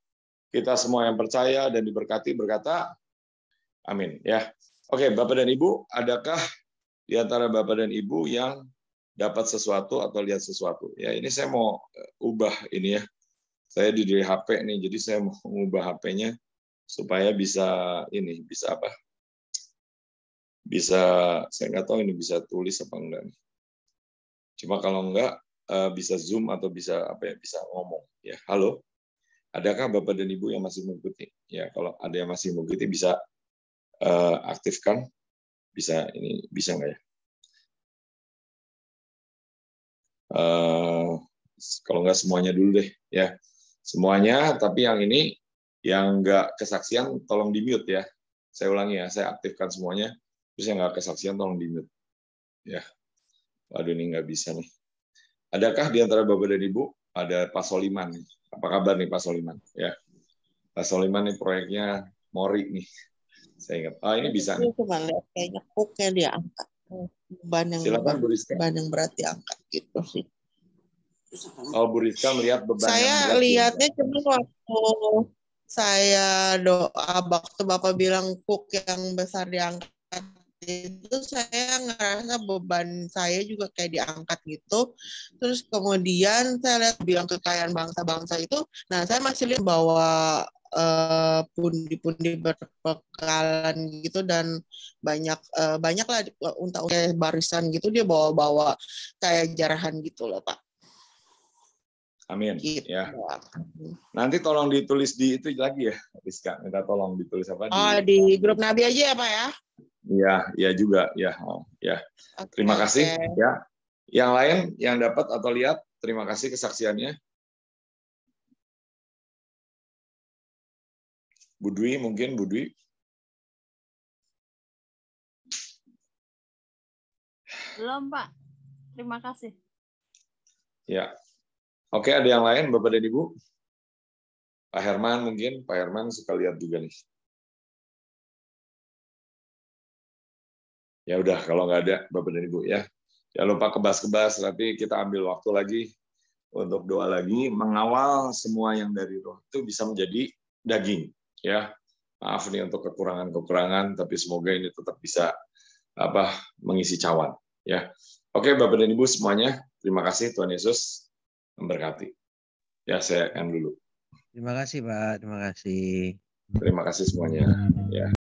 Kita semua yang percaya dan diberkati berkata, amin. Ya, Oke, Bapak dan Ibu, adakah di antara Bapak dan Ibu yang dapat sesuatu atau lihat sesuatu? Ya, ini saya mau eh, ubah ini ya. Saya di dari HP nih, jadi saya mau mengubah HP-nya supaya bisa ini, bisa apa? bisa saya nggak tahu ini bisa tulis apa enggak nih. Cuma kalau enggak eh, bisa zoom atau bisa apa ya bisa ngomong ya. Halo. Adakah Bapak dan Ibu yang masih mengikuti? Ya, kalau ada yang masih mengikuti bisa eh, aktifkan. Bisa ini bisa nggak ya? Uh, kalau nggak semuanya dulu deh ya. Semuanya, tapi yang ini yang nggak kesaksian tolong di mute ya. Saya ulangi ya, saya aktifkan semuanya. Terus yang nggak kesaksian tolong di Ya, waduh ini nggak bisa nih. Adakah di antara bapak dan ibu ada Pak Soliman? Apa kabar nih Pak Soliman? Ya, Pak Soliman nih proyeknya Mori nih. Saya ingat. Ah ini bisa nih. Cuma lihat kayaknya koknya dia angkat beban yang Silakan, berat, beban yang berat diangkat gitu sih. Oh Bu melihat beban Saya yang lihatnya cuma waktu saya doa waktu Bapak bilang kuk yang besar diangkat itu saya ngerasa beban saya juga kayak diangkat gitu. Terus kemudian saya lihat bilang kekayaan bangsa-bangsa itu, nah saya masih lihat bahwa eh, pundi pundi uh, berpekalan gitu dan banyak uh, eh, banyak lah unta-unta barisan gitu dia bawa-bawa kayak jarahan gitu loh pak. Amin. Gitu. Ya. Nanti tolong ditulis di itu lagi ya, Rizka. Minta tolong ditulis apa? Di... Oh, di grup Nabi aja ya, Pak ya. Iya, iya juga, ya, oh, ya. Okay, terima kasih. Ya, yang lain yang dapat atau lihat, terima kasih kesaksiannya. Budwi mungkin Budwi. Belum Pak, terima kasih. Ya, oke ada yang lain Bapak dan Ibu. Pak Herman mungkin, Pak Herman suka lihat juga nih. Ya udah kalau nggak ada Bapak dan Ibu ya. Jangan lupa kebas-kebas nanti kita ambil waktu lagi untuk doa lagi mengawal semua yang dari roh itu bisa menjadi daging ya. Maaf nih untuk kekurangan-kekurangan tapi semoga ini tetap bisa apa mengisi cawan ya. Oke Bapak dan Ibu semuanya, terima kasih Tuhan Yesus memberkati. Ya saya akan dulu. Terima kasih Pak, terima kasih. Terima kasih semuanya. Ya.